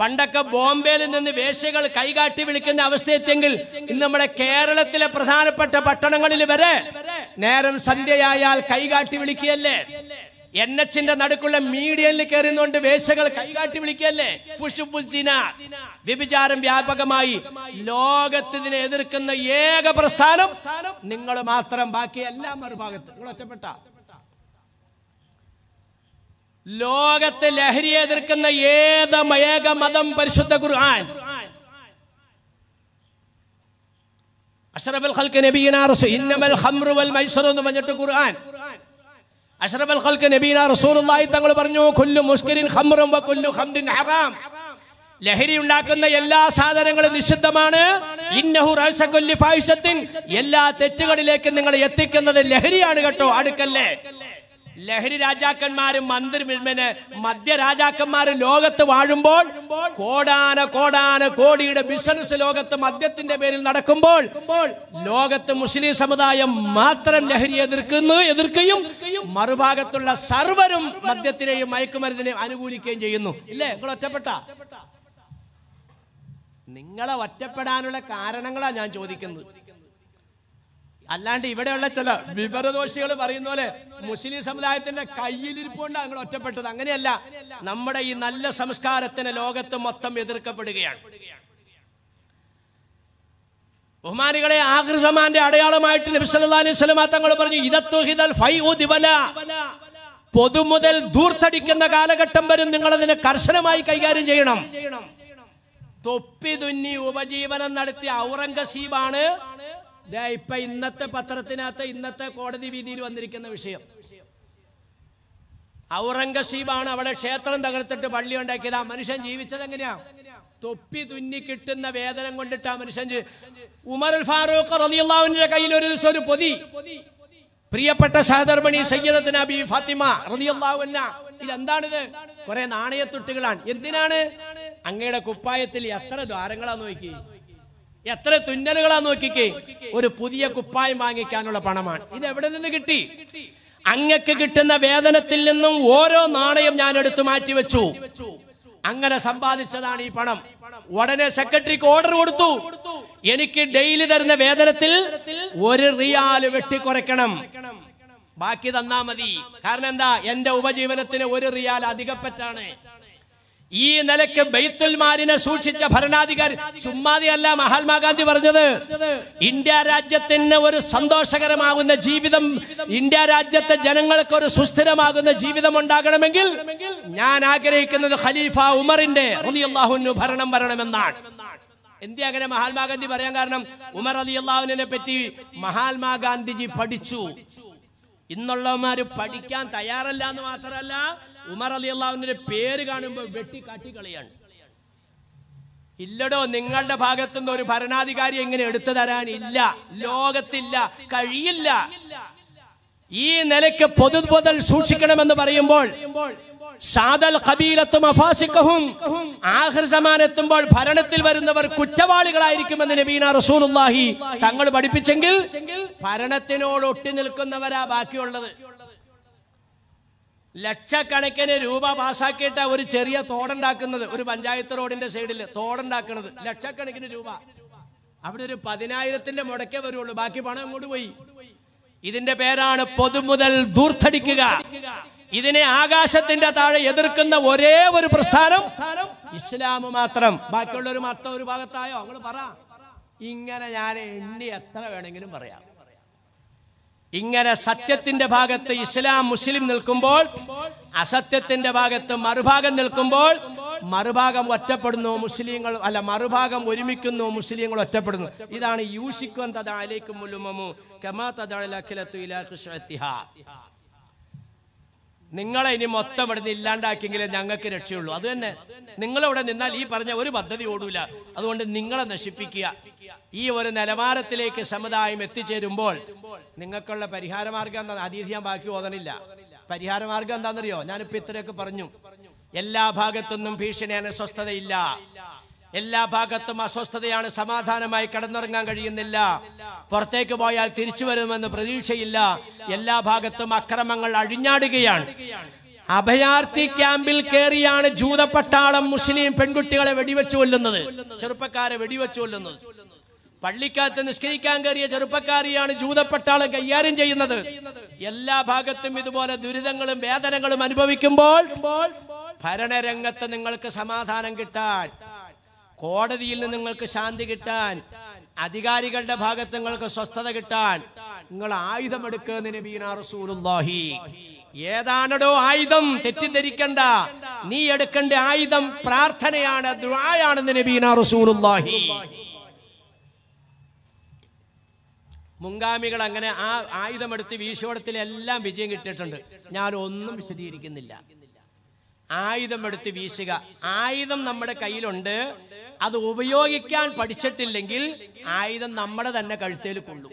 പണ്ടൊക്കെ ബോംബെയിൽ നിന്ന് വേശ്യകൾ കൈകാട്ടി വിളിക്കുന്ന അവസ്ഥയെത്തിയെങ്കിൽ ഇന്ന് നമ്മുടെ കേരളത്തിലെ പ്രധാനപ്പെട്ട പട്ടണങ്ങളിൽ വരെ നേരം സന്ധ്യയായാൽ കൈകാട്ടി വിളിക്കുകയല്ലേ എൻ എച്ചിന്റെ നടുക്കുള്ള മീഡിയയിൽ കയറുന്നോണ്ട് വേശകൾ കൈകാട്ടി വിളിക്കുകയല്ലേ വ്യഭിചാരം വ്യാപകമായി ലോകത്തിനെ എതിർക്കുന്ന ഏക പ്രസ്ഥാനം നിങ്ങൾ മാത്രം ബാക്കി എല്ലാം മറുഭാഗത്ത് നിങ്ങൾ ഒറ്റപ്പെട്ട ലോകത്ത് ലഹരി എതിർക്കുന്ന ഏത് ഏക മതം പരിശുദ്ധ ഖുർആൻ അഷറഫൽ ഖൽക്ക് നബീനാ റസൂൽ ഇന്നമൽ ഖംറു വൽ മൈസറു എന്ന് പറഞ്ഞിട്ട് ഖുർആൻ അഷറഫൽ ഖൽക്ക് നബീനാ റസൂലുള്ളാഹി തങ്ങൾ പറഞ്ഞു കുല്ലു മുസ്കിരിൻ ഖംറും വ കുല്ലു ഖംദിൻ ഹറാം ലഹരി ഉണ്ടാക്കുന്ന എല്ലാ സാധനങ്ങളും നിഷിദ്ധമാണ് ഇന്നഹു റഹസകുല്ലി ഫായിസത്തിൻ എല്ലാ തെറ്റുകളിലേക്കും നിങ്ങളെ എത്തിക്കുന്നത് ലഹരിയാണ് കേട്ടോ അടുക്കല്ലേ ലഹരി രാജാക്കന്മാരും മന്ത്രി പിന്നെ മദ്യ രാജാക്കന്മാരും ലോകത്ത് വാഴുമ്പോൾ കോടാന കോടാന കോടിയുടെ ബിസിനസ് ലോകത്ത് മദ്യത്തിന്റെ പേരിൽ നടക്കുമ്പോൾ ലോകത്ത് മുസ്ലിം സമുദായം മാത്രം ലഹരി എതിർക്കുന്നു എതിർക്കുകയും മറുഭാഗത്തുള്ള സർവരും മദ്യത്തിനെയും മയക്കുമരുന്നിനെയും അനുകൂലിക്കുകയും ചെയ്യുന്നു ഇല്ലേ നിങ്ങൾ ഒറ്റപ്പെട്ട നിങ്ങളെ ഒറ്റപ്പെടാനുള്ള കാരണങ്ങളാണ് ഞാൻ ചോദിക്കുന്നത് അല്ലാണ്ട് ഇവിടെയുള്ള ചില വിവരദോഷികൾ പറയുന്ന പോലെ മുസ്ലിം സമുദായത്തിന്റെ കയ്യിലിരിപ്പുകൊണ്ട് നിങ്ങൾ ഒറ്റപ്പെട്ടത് അങ്ങനെയല്ല നമ്മുടെ ഈ നല്ല സംസ്കാരത്തിന് ലോകത്ത് മൊത്തം എതിർക്കപ്പെടുകയാണ് ബഹുമാനികളെ ആഹൃസമാന്റെ അടയാളമായിട്ട് തങ്ങൾ പറഞ്ഞു പൊതു പൊതുമുതൽ ദൂർത്തടിക്കുന്ന കാലഘട്ടം വരും നിങ്ങൾ അതിനെ കർശനമായി കൈകാര്യം ചെയ്യണം തൊപ്പി തുന്നി ഉപജീവനം നടത്തിയ ഔറംഗസീബാണ് ആണ് ഇപ്പൊ ഇന്നത്തെ പത്രത്തിനകത്ത് ഇന്നത്തെ കോടതി വിധിയിൽ വന്നിരിക്കുന്ന വിഷയം ഔറംഗസീബാണ് അവിടെ ക്ഷേത്രം തകർത്തിട്ട് പള്ളി ഉണ്ടാക്കിയത് ആ മനുഷ്യൻ ജീവിച്ചത് എങ്ങനെയാ തൊപ്പി തുന്നി കിട്ടുന്ന വേദനം കൊണ്ടിട്ട് ആ മനുഷ്യൻ ഉമർ ഫാറൂഖ് റലിയുള്ളാവിന്റെ കയ്യിൽ ഒരു ദിവസം ഒരു പൊതി പ്രിയപ്പെട്ട സഹധർമ്മണി സയ്യദത്തിന് അബി ഫാത്തിമ റലിയുള്ളാവുന്ന ഇതെന്താണിത് കുറെ നാണയത്തുട്ടുകളാണ് എന്തിനാണ് അങ്ങയുടെ കുപ്പായത്തിൽ എത്ര ദ്വാരങ്ങളാ നോക്കി എത്ര തുന്നലുകളാ നോക്കിക്കേ ഒരു പുതിയ കുപ്പായം വാങ്ങിക്കാനുള്ള പണമാണ് ഇത് എവിടെ നിന്ന് കിട്ടി അങ്ങക്ക് കിട്ടുന്ന വേതനത്തിൽ നിന്നും ഓരോ നാണയം ഞാൻ എടുത്തു മാറ്റി വെച്ചു അങ്ങനെ സമ്പാദിച്ചതാണ് ഈ പണം ഉടനെ സെക്രട്ടറിക്ക് ഓർഡർ കൊടുത്തു എനിക്ക് ഡെയിലി തരുന്ന വേതനത്തിൽ ഒരു റിയാൽ വെട്ടിക്കുറയ്ക്കണം ബാക്കി തന്നാ മതി കാരണം എന്താ എന്റെ ഉപജീവനത്തിന് ഒരു റിയാൽ അധികപ്പറ്റാണ് ഈ നിലയ്ക്ക് ബൈത്തുൽമാരിനെ സൂക്ഷിച്ച ഭരണാധികാരി ചുമ്മാതെയല്ല മഹാത്മാഗാന്ധി പറഞ്ഞത് ഇന്ത്യ രാജ്യത്തിന് ഒരു സന്തോഷകരമാകുന്ന ജീവിതം ഇന്ത്യ രാജ്യത്തെ ജനങ്ങൾക്ക് ഒരു സുസ്ഥിരമാകുന്ന ജീവിതം ഉണ്ടാകണമെങ്കിൽ ഞാൻ ആഗ്രഹിക്കുന്നത് ഖലീഫ ഉമറിന്റെ ഭരണം വരണമെന്നാണ് എന്തി അങ്ങനെ മഹാത്മാഗാന്ധി പറയാൻ കാരണം ഉമർ അലി അള്ളാഹുനെ പറ്റി മഹാത്മാഗാന്ധിജി പഠിച്ചു ഇന്നുള്ളവന്മാര് പഠിക്കാൻ തയ്യാറല്ല എന്ന് മാത്രമല്ല ഉമർ അലി അള്ളാഹുവിന്റെ പേര് കാണുമ്പോൾ വെട്ടി കാട്ടിക്കളിയാണ് ഇല്ലടോ നിങ്ങളുടെ ഭാഗത്തുനിന്ന് ഒരു ഭരണാധികാരി എങ്ങനെ എടുത്തു തരാനില്ല ഇല്ല ലോകത്തില്ല കഴിയില്ല ഈ നിലയ്ക്ക് പൊതു പൊതൽ സൂക്ഷിക്കണമെന്ന് പറയുമ്പോൾ സാദൽ കബീലത്തും ഭരണത്തിൽ വരുന്നവർ കുറ്റവാളികളായിരിക്കുമെന്ന് നബീന റസൂലുല്ലാഹി തങ്ങൾ പഠിപ്പിച്ചെങ്കിൽ ഭരണത്തിനോട് ഒട്ടി നിൽക്കുന്നവരാ ബാക്കിയുള്ളത് ലക്ഷക്കണക്കിന് രൂപ പാസാക്കിയിട്ട ഒരു ചെറിയ തോടുണ്ടാക്കുന്നത് ഒരു പഞ്ചായത്ത് റോഡിന്റെ സൈഡിൽ തോടുണ്ടാക്കുന്നത് ലക്ഷക്കണക്കിന് രൂപ അവിടെ ഒരു പതിനായിരത്തിന്റെ മുടക്കേ വരുള്ളൂ ബാക്കി പണം അങ്ങോട്ട് പോയി ഇതിന്റെ പേരാണ് പൊതുമുതൽ ദൂർത്തടിക്കുക ഇതിനെ ആകാശത്തിന്റെ താഴെ എതിർക്കുന്ന ഒരേ ഒരു പ്രസ്ഥാനം ഇസ്ലാം മാത്രം ബാക്കിയുള്ളവർ മൊത്തം ഒരു ഭാഗത്തായോ അങ്ങോട്ട് പറ ഇങ്ങനെ ഞാൻ എണ്ണി എത്ര വേണമെങ്കിലും പറയാം ഇങ്ങനെ സത്യത്തിന്റെ ഭാഗത്ത് ഇസ്ലാം മുസ്ലിം നിൽക്കുമ്പോൾ അസത്യത്തിന്റെ ഭാഗത്ത് മറുഭാഗം നിൽക്കുമ്പോൾ മറുഭാഗം ഒറ്റപ്പെടുന്നു മുസ്ലിങ്ങൾ അല്ല മറുഭാഗം ഒരുമിക്കുന്നു മുസ്ലിങ്ങൾ ഒറ്റപ്പെടുന്നു ഇതാണ് യൂഷിക്കും തഥാലേക്കും മുലുമമു കമാ തഥാലഖിലത്തു ഇലാ നിങ്ങളെ ഇനി മൊത്തം ഇവിടുന്ന് ഇല്ലാണ്ടാക്കിയെങ്കിലേ ഞങ്ങൾക്ക് രക്ഷയുള്ളൂ അത് തന്നെ നിങ്ങളിവിടെ നിന്നാൽ ഈ പറഞ്ഞ ഒരു പദ്ധതി ഓടൂല അതുകൊണ്ട് നിങ്ങളെ നശിപ്പിക്കുക ഈ ഒരു നിലവാരത്തിലേക്ക് സമുദായം എത്തിച്ചേരുമ്പോൾ നിങ്ങൾക്കുള്ള പരിഹാരമാർഗം എന്താ അതീതി ഞാൻ ബാക്കി ഓതണില്ല പരിഹാരമാർഗം എന്താണെന്നറിയോ ഞാനിപ്പോ ഇത്രയൊക്കെ പറഞ്ഞു എല്ലാ ഭാഗത്തുനിന്നും ഭീഷണി സ്വസ്ഥതയില്ല എല്ലാ ഭാഗത്തും അസ്വസ്ഥതയാണ് സമാധാനമായി കടന്നിറങ്ങാൻ കഴിയുന്നില്ല പുറത്തേക്ക് പോയാൽ തിരിച്ചു വരുമെന്ന് പ്രതീക്ഷയില്ല എല്ലാ ഭാഗത്തും അക്രമങ്ങൾ അഴിഞ്ഞാടുകയാണ് അഭയാർത്ഥി ക്യാമ്പിൽ കയറിയാണ് ജൂതപ്പട്ടാളം മുസ്ലിം പെൺകുട്ടികളെ വെടിവെച്ചു കൊല്ലുന്നത് ചെറുപ്പക്കാരെ വെടിവെച്ചു കൊല്ലുന്നത് പള്ളിക്കകത്ത് നിഷ്കരിക്കാൻ കയറിയ ചെറുപ്പക്കാരിയാണ് ജൂതപ്പട്ടാളം കൈകാര്യം ചെയ്യുന്നത് എല്ലാ ഭാഗത്തും ഇതുപോലെ ദുരിതങ്ങളും വേദനകളും അനുഭവിക്കുമ്പോൾ ഭരണരംഗത്ത് നിങ്ങൾക്ക് സമാധാനം കിട്ടാൻ കോടതിയിൽ നിന്ന് നിങ്ങൾക്ക് ശാന്തി കിട്ടാൻ അധികാരികളുടെ ഭാഗത്ത് നിങ്ങൾക്ക് സ്വസ്ഥത കിട്ടാൻ നിങ്ങൾ ആയുധം ഏതാണോ ആയുധം തെറ്റിദ്ധരിക്കണ്ട നീ എടുക്കേണ്ട ആയുധം പ്രാർത്ഥനയാണ് ദുആയാണെന്ന് നബീന മുങ്കാമികൾ അങ്ങനെ ആ ആയുധമെടുത്ത് എല്ലാം വിജയം കിട്ടിയിട്ടുണ്ട് ഞാൻ ഒന്നും വിശദീകരിക്കുന്നില്ല ആയുധമെടുത്ത് വീശുക ആയുധം നമ്മുടെ കയ്യിലുണ്ട് അത് ഉപയോഗിക്കാൻ പഠിച്ചിട്ടില്ലെങ്കിൽ ആയുധം നമ്മുടെ തന്നെ കഴുത്തേൽ കൊള്ളും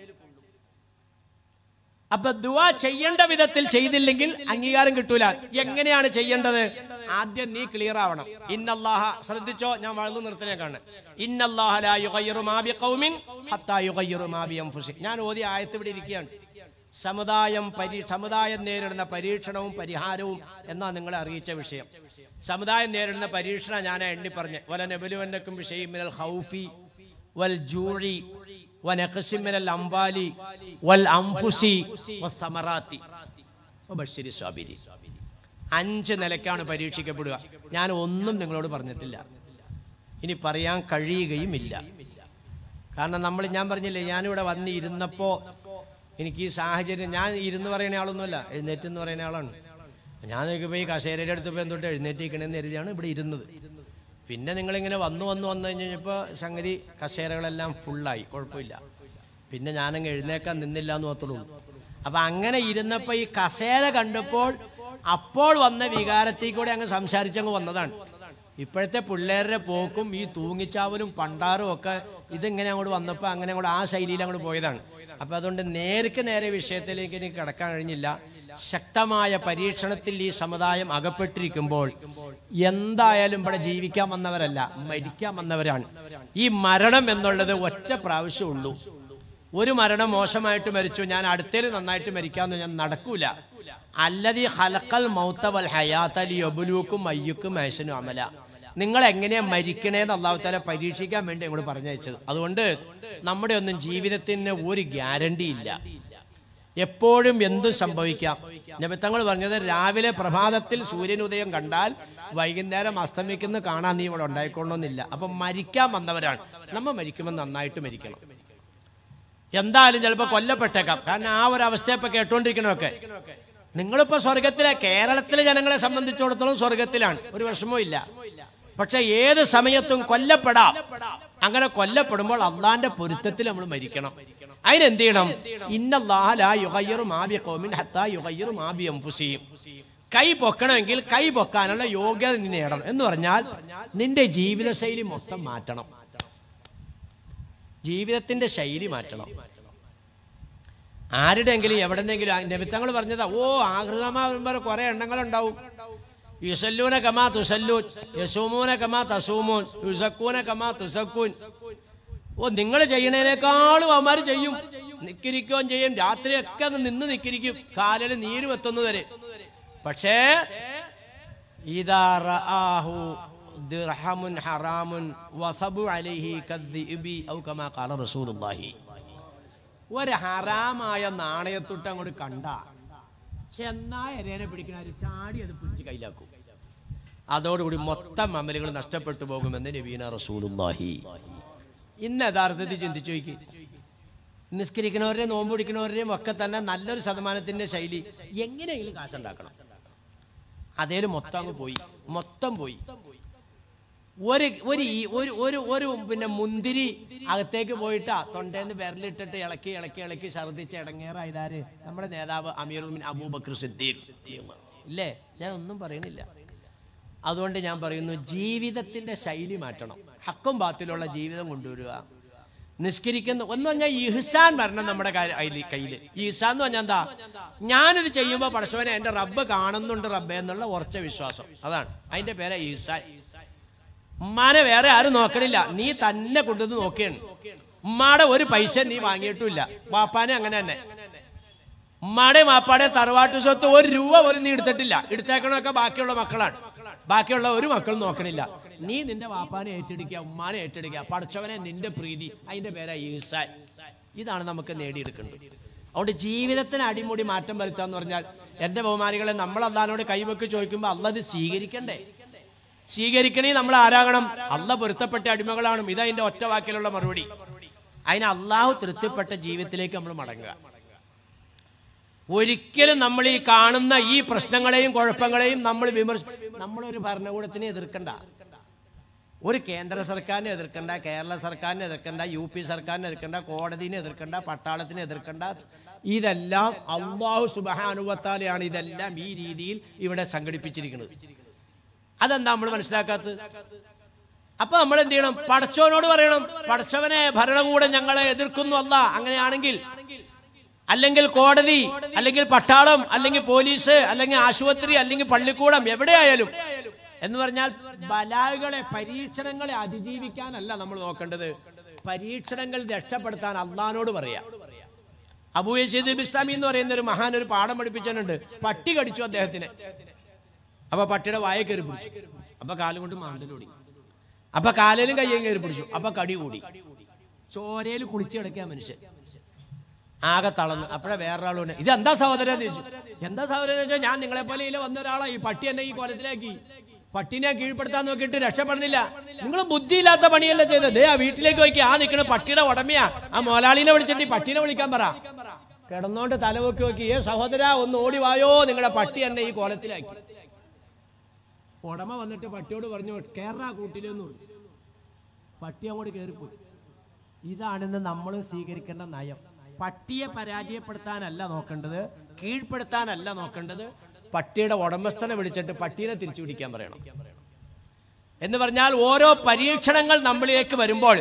അപ്പൊ ദുവാ ചെയ്യേണ്ട വിധത്തിൽ ചെയ്തില്ലെങ്കിൽ അംഗീകാരം കിട്ടൂല എങ്ങനെയാണ് ചെയ്യേണ്ടത് ആദ്യം നീ ക്ലിയർ ആവണം ഇന്നല്ലാഹ ശ്രദ്ധിച്ചോ ഞാൻ വളർന്നു നിർത്തനേക്കാണ് ഞാൻ ഓതി ആയത്ത് ഇവിടെ ഇരിക്കുകയാണ് സമുദായം പരി സമുദായം നേരിടുന്ന പരീക്ഷണവും പരിഹാരവും എന്നാ നിങ്ങളെ അറിയിച്ച വിഷയം സമുദായം നേരിടുന്ന പരീക്ഷണ ഞാൻ എണ്ണി പറഞ്ഞു വല നബലുവന്നക്കും മിനൽ ഹൗഫി വൽ ജൂഴി വനഖസിമിനൽ അംബാലി വൽ അംഫുസി സമറാത്തി ബഷീരി സ്വാബിരി അഞ്ച് നിലക്കാണ് പരീക്ഷിക്കപ്പെടുക ഞാൻ ഒന്നും നിങ്ങളോട് പറഞ്ഞിട്ടില്ല ഇനി പറയാൻ കഴിയുകയുമില്ല കാരണം നമ്മൾ ഞാൻ പറഞ്ഞില്ലേ ഞാനിവിടെ വന്നിരുന്നപ്പോൾ എനിക്ക് ഈ സാഹചര്യം ഞാൻ ഇരുന്ന് പറയുന്ന ആളൊന്നുമല്ല എഴുന്നേറ്റ് എന്ന് പറയുന്ന ആളാണ് ഞാൻ നോക്കിയപ്പോൾ ഈ കശേരയുടെ അടുത്ത് ഇപ്പം എന്തൊട്ട് എഴുന്നേറ്റിരിക്കണമെന്ന് കരുതിയാണ് ഇവിടെ ഇരുന്നത് പിന്നെ നിങ്ങളിങ്ങനെ വന്നു വന്നു വന്നു കഴിഞ്ഞപ്പോൾ സംഗതി കശേരകളെല്ലാം ഫുള്ളായി കുഴപ്പമില്ല പിന്നെ ഞാനങ്ങ് എഴുന്നേക്കാൻ നിന്നില്ല എന്ന് മാത്രമുള്ളൂ അപ്പൊ അങ്ങനെ ഇരുന്നപ്പോൾ ഈ കസേര കണ്ടപ്പോൾ അപ്പോൾ വന്ന വികാരത്തിൽ കൂടെ അങ്ങ് സംസാരിച്ചങ്ങ് വന്നതാണ് ഇപ്പോഴത്തെ പിള്ളേരുടെ പോക്കും ഈ തൂങ്ങിച്ചാവലും പണ്ടാറും ഒക്കെ ഇതിങ്ങനെ അങ്ങോട്ട് വന്നപ്പോൾ അങ്ങനെ അങ്ങോട്ട് ആ ശൈലിയിൽ അങ്ങോട്ട് പോയതാണ് അപ്പോൾ അതുകൊണ്ട് നേർക്ക് നേരെ വിഷയത്തിലേക്ക് എനിക്ക് കിടക്കാൻ കഴിഞ്ഞില്ല ശക്തമായ പരീക്ഷണത്തിൽ ഈ സമുദായം അകപ്പെട്ടിരിക്കുമ്പോൾ എന്തായാലും ഇവിടെ ജീവിക്കാൻ വന്നവരല്ല മരിക്കാൻ വന്നവരാണ് ഈ മരണം എന്നുള്ളത് ഒറ്റ ഉള്ളൂ ഒരു മരണം മോശമായിട്ട് മരിച്ചു ഞാൻ അടുത്തേല് നന്നായിട്ട് മരിക്കാന്ന് ഞാൻ നടക്കൂല അല്ലതീ ഹലക്കൽ മൗത്തവൽ ഹയാത്തൽ യബുലൂക്കും മയ്യുക്കും മേശനും അമല നിങ്ങൾ എങ്ങനെയാ മരിക്കണേന്ന് അള്ളാഹുത്താല പരീക്ഷിക്കാൻ വേണ്ടി ഞങ്ങൾ പറഞ്ഞയച്ചത് അതുകൊണ്ട് നമ്മുടെ ഒന്നും ജീവിതത്തിന് ഒരു ഗ്യാരണ്ടി ഇല്ല എപ്പോഴും എന്ത് സംഭവിക്കാം നിമിത്തങ്ങൾ പറഞ്ഞത് രാവിലെ പ്രഭാതത്തിൽ സൂര്യനുദയം കണ്ടാൽ വൈകുന്നേരം അസ്തമിക്കുന്ന കാണാൻ നീ ഇവിടെ ഉണ്ടായിക്കൊള്ളണമെന്നില്ല അപ്പൊ മരിക്കാൻ വന്നവരാണ് നമ്മൾ മരിക്കുമ്പോൾ നന്നായിട്ട് മരിക്കണം എന്തായാലും ചിലപ്പോൾ കൊല്ലപ്പെട്ടേക്കാം കാരണം ആ ഒരു അവസ്ഥയെ ഇപ്പം കേട്ടുകൊണ്ടിരിക്കണമൊക്കെ നിങ്ങളിപ്പോൾ സ്വർഗത്തിലെ കേരളത്തിലെ ജനങ്ങളെ സംബന്ധിച്ചിടത്തോളം സ്വർഗത്തിലാണ് ഒരു വിഷമവും ഇല്ല പക്ഷെ ഏത് സമയത്തും കൊല്ലപ്പെടാം അങ്ങനെ കൊല്ലപ്പെടുമ്പോൾ അള്ളാന്റെ പൊരുത്തത്തിൽ നമ്മൾ മരിക്കണം അതിനെന്ത് ചെയ്യണം കൈ പൊക്കണമെങ്കിൽ കൈ പൊക്കാനുള്ള യോഗ്യത നീ നേടണം എന്ന് പറഞ്ഞാൽ നിന്റെ ജീവിത ശൈലി മൊത്തം മാറ്റണം ജീവിതത്തിന്റെ ശൈലി മാറ്റണം ആരുടെങ്കിലും എവിടെന്നെങ്കിലും നിമിത്തങ്ങൾ പറഞ്ഞതാ ഓ ആഹൃതമാകുമ്പോൾ കുറെ എണ്ണങ്ങൾ ഉണ്ടാവും യുസല്ലൂന കമാ തുസല്ലൂൻ യസൂമൂന കമാ തസൂമൂൻ യുസക്കൂന കമാ തുസക്കൂൻ ഓ നിങ്ങൾ ചെയ്യണേനേക്കാളും അവന്മാർ ചെയ്യും നിക്കിരിക്കുകയും ചെയ്യും രാത്രിയൊക്കെ അങ്ങ് നിന്ന് നിക്കിരിക്കും കാലിൽ നീരും എത്തുന്നവരെ പക്ഷേ ഒരു ഹറാമായ നാണയത്തൊട്ട് അങ്ങോട്ട് കണ്ട ചെന്നായ എരേനെ പിടിക്കണ ചാടി അത് പിടിച്ച് കയ്യിലാക്കും അതോടുകൂടി മൊത്തം അമലുകൾ നഷ്ടപ്പെട്ടു പോകുമെന്ന് നബീന റസൂലുല്ലാഹി ഇന്ന് യഥാർത്ഥത്തിൽ ചിന്തിച്ചു നോക്കി നിസ്കരിക്കണവരുടെയും നോമ്പ് പിടിക്കുന്നവരുടെയും ഒക്കെ തന്നെ നല്ലൊരു ശതമാനത്തിന്റെ ശൈലി എങ്ങനെയെങ്കിലും കാശുണ്ടാക്കണം അതേല് മൊത്തം അങ്ങ് പോയി മൊത്തം പോയി ഒരു ഒരു ഒരു ഒരു പിന്നെ മുന്തിരി അകത്തേക്ക് പോയിട്ടാ തൊണ്ടേന്ന് വിരലിട്ടിട്ട് ഇളക്കി ഇളക്കി ഇളക്കി ഛർദിച്ച് ഇടങ്ങേറായതാര് നമ്മുടെ നേതാവ് അമീർ അബൂബക്കർ സിദ്ദീഖ് ഇല്ലേ ഞാൻ ഒന്നും പറയുന്നില്ല അതുകൊണ്ട് ഞാൻ പറയുന്നു ജീവിതത്തിന്റെ ശൈലി മാറ്റണം ഹക്കും ബാത്തിലുള്ള ജീവിതം കൊണ്ടുവരിക നിഷ്കരിക്കുന്ന ഒന്ന് പറഞ്ഞാൽ ഇഹ്സാൻ വരണം നമ്മുടെ കയ്യിൽ ഈഹ്സാൻ എന്ന് പറഞ്ഞാൽ എന്താ ഞാനിത് ചെയ്യുമ്പോൾ പടച്ചവനെ എൻ്റെ റബ്ബ് കാണുന്നുണ്ട് റബ്ബ് എന്നുള്ള ഉറച്ച വിശ്വാസം അതാണ് അതിൻ്റെ പേര് ഈഹ്സാൻ ഉമ്മാനെ വേറെ ആരും നോക്കണില്ല നീ തന്നെ കൊണ്ടുവന്ന് നോക്കിയാണ് ഉമ്മാടെ ഒരു പൈസ നീ വാങ്ങിയിട്ടുമില്ല വാപ്പാനെ അങ്ങനെ തന്നെ ഉമ്മാടെ മാപ്പാടെ തറവാട്ട് സ്വത്ത് ഒരു രൂപ പോലും നീ എടുത്തിട്ടില്ല എടുത്തേക്കണൊക്കെ ബാക്കിയുള്ള മക്കളാണ് ബാക്കിയുള്ള ഒരു മക്കളും നോക്കണില്ല നീ നിന്റെ വാപ്പാനെ ഏറ്റെടുക്കുക ഉമ്മാനെ ഏറ്റെടുക്കുക പഠിച്ചവനെ നിന്റെ പ്രീതി അതിന്റെ പേരാ ഈസാൻ ഇതാണ് നമുക്ക് നേടിയെടുക്കേണ്ടത് അതുകൊണ്ട് ജീവിതത്തിന് അടിമുടി മാറ്റം എന്ന് പറഞ്ഞാൽ എന്റെ ബഹുമാനികളെ നമ്മൾ അള്ളഹാനോട് കൈവെക്ക് ചോദിക്കുമ്പോൾ അള്ളത് സ്വീകരിക്കണ്ടേ സ്വീകരിക്കണേ നമ്മൾ ആരാകണം അള്ള പൊരുത്തപ്പെട്ട അടിമകളാണ് ഇതാ അതിന്റെ ഒറ്റ വാക്കിലുള്ള മറുപടി അതിന് അള്ളാഹു തൃപ്തിപ്പെട്ട ജീവിതത്തിലേക്ക് നമ്മൾ മടങ്ങുക ഒരിക്കലും നമ്മൾ ഈ കാണുന്ന ഈ പ്രശ്നങ്ങളെയും കുഴപ്പങ്ങളെയും നമ്മൾ വിമർശ നമ്മളൊരു ഭരണകൂടത്തിനെ എതിർക്കണ്ട ഒരു കേന്ദ്ര സർക്കാരിനെ എതിർക്കണ്ട കേരള സർക്കാരിനെ എതിർക്കണ്ട യു പി സർക്കാരിനെ എതിർക്കണ്ട കോടതിനെ എതിർക്കണ്ട പട്ടാളത്തിനെ എതിർക്കണ്ട ഇതെല്ലാം അള്ളാഹു സുബഹാനുവത്താലെയാണ് ഇതെല്ലാം ഈ രീതിയിൽ ഇവിടെ സംഘടിപ്പിച്ചിരിക്കുന്നത് അതെന്താ നമ്മൾ മനസ്സിലാക്കാത്തത് അപ്പൊ നമ്മൾ എന്ത് ചെയ്യണം പടച്ചവനോട് പറയണം പടച്ചവനെ ഭരണകൂടം ഞങ്ങളെ എതിർക്കുന്നു അല്ല അങ്ങനെയാണെങ്കിൽ അല്ലെങ്കിൽ കോടതി അല്ലെങ്കിൽ പട്ടാളം അല്ലെങ്കിൽ പോലീസ് അല്ലെങ്കിൽ ആശുപത്രി അല്ലെങ്കിൽ പള്ളിക്കൂടം എവിടെയായാലും എന്ന് പറഞ്ഞാൽ ബലാഹുകളെ പരീക്ഷണങ്ങളെ അതിജീവിക്കാനല്ല നമ്മൾ നോക്കേണ്ടത് പരീക്ഷണങ്ങൾ രക്ഷപ്പെടുത്താൻ അള്ളഹാനോട് പറയാ അബൂ ബിസ്താമി എന്ന് പറയുന്ന ഒരു മഹാൻ ഒരു പാഠം പഠിപ്പിച്ചിട്ടുണ്ട് പട്ടി കടിച്ചു അദ്ദേഹത്തിന് അപ്പൊ പട്ടിയുടെ വായ കയറി പിടിച്ചു അപ്പൊ കാലും കൊണ്ട് മാന്തലോടി അപ്പൊ കാലിലും കയ്യും കയറി പിടിച്ചു അപ്പൊ കടി കൂടി ചോരയിൽ കുളിച്ചു കിടക്കുക മനുഷ്യൻ ആകെ തളന്ന് അപ്പോഴേ വേറൊരാളോട് ഇത് എന്താ സഹോദരൻ എന്ന് ചോദിച്ചു എന്താ സഹോദരൻ എന്ന് ഞാൻ നിങ്ങളെ പോലെ വന്ന ഒരാളായി പട്ടി എന്നെ ഈ കൊലത്തിലാക്കി പട്ടിനെ കീഴ്പ്പെടുത്താൻ നോക്കിയിട്ട് രക്ഷപ്പെടുന്നില്ല നിങ്ങൾ ബുദ്ധിയില്ലാത്ത പണിയല്ല ചെയ്തത് ആ വീട്ടിലേക്ക് നോക്കി ആ നിൽക്കണ പട്ടിയുടെ ഉടമയാ ആ മോലാളിനെ വിളിച്ചിട്ട് ഈ പട്ടിനെ വിളിക്കാൻ പറ കിടന്നോണ്ട് തലവൊക്കെ നോക്കി ഏ സഹോദര ഒന്ന് ഓടി വായോ നിങ്ങളുടെ പട്ടി എന്നെ ഈ കോലത്തിലാക്കി ഉടമ വന്നിട്ട് പട്ടിയോട് പറഞ്ഞു കേറാ കൂട്ടിലെന്നു പട്ടി അങ്ങോട്ട് കയറിപ്പോയി ഇതാണെന്ന് നമ്മൾ സ്വീകരിക്കേണ്ട നയം പട്ടിയെ പരാജയപ്പെടുത്താനല്ല നോക്കേണ്ടത് കീഴ്പ്പെടുത്താനല്ല നോക്കേണ്ടത് പട്ടിയുടെ ഉടമസ്ഥനെ വിളിച്ചിട്ട് പട്ടീനെ തിരിച്ചു പിടിക്കാൻ പറയണം എന്ന് പറഞ്ഞാൽ ഓരോ പരീക്ഷണങ്ങൾ നമ്മളിലേക്ക് വരുമ്പോൾ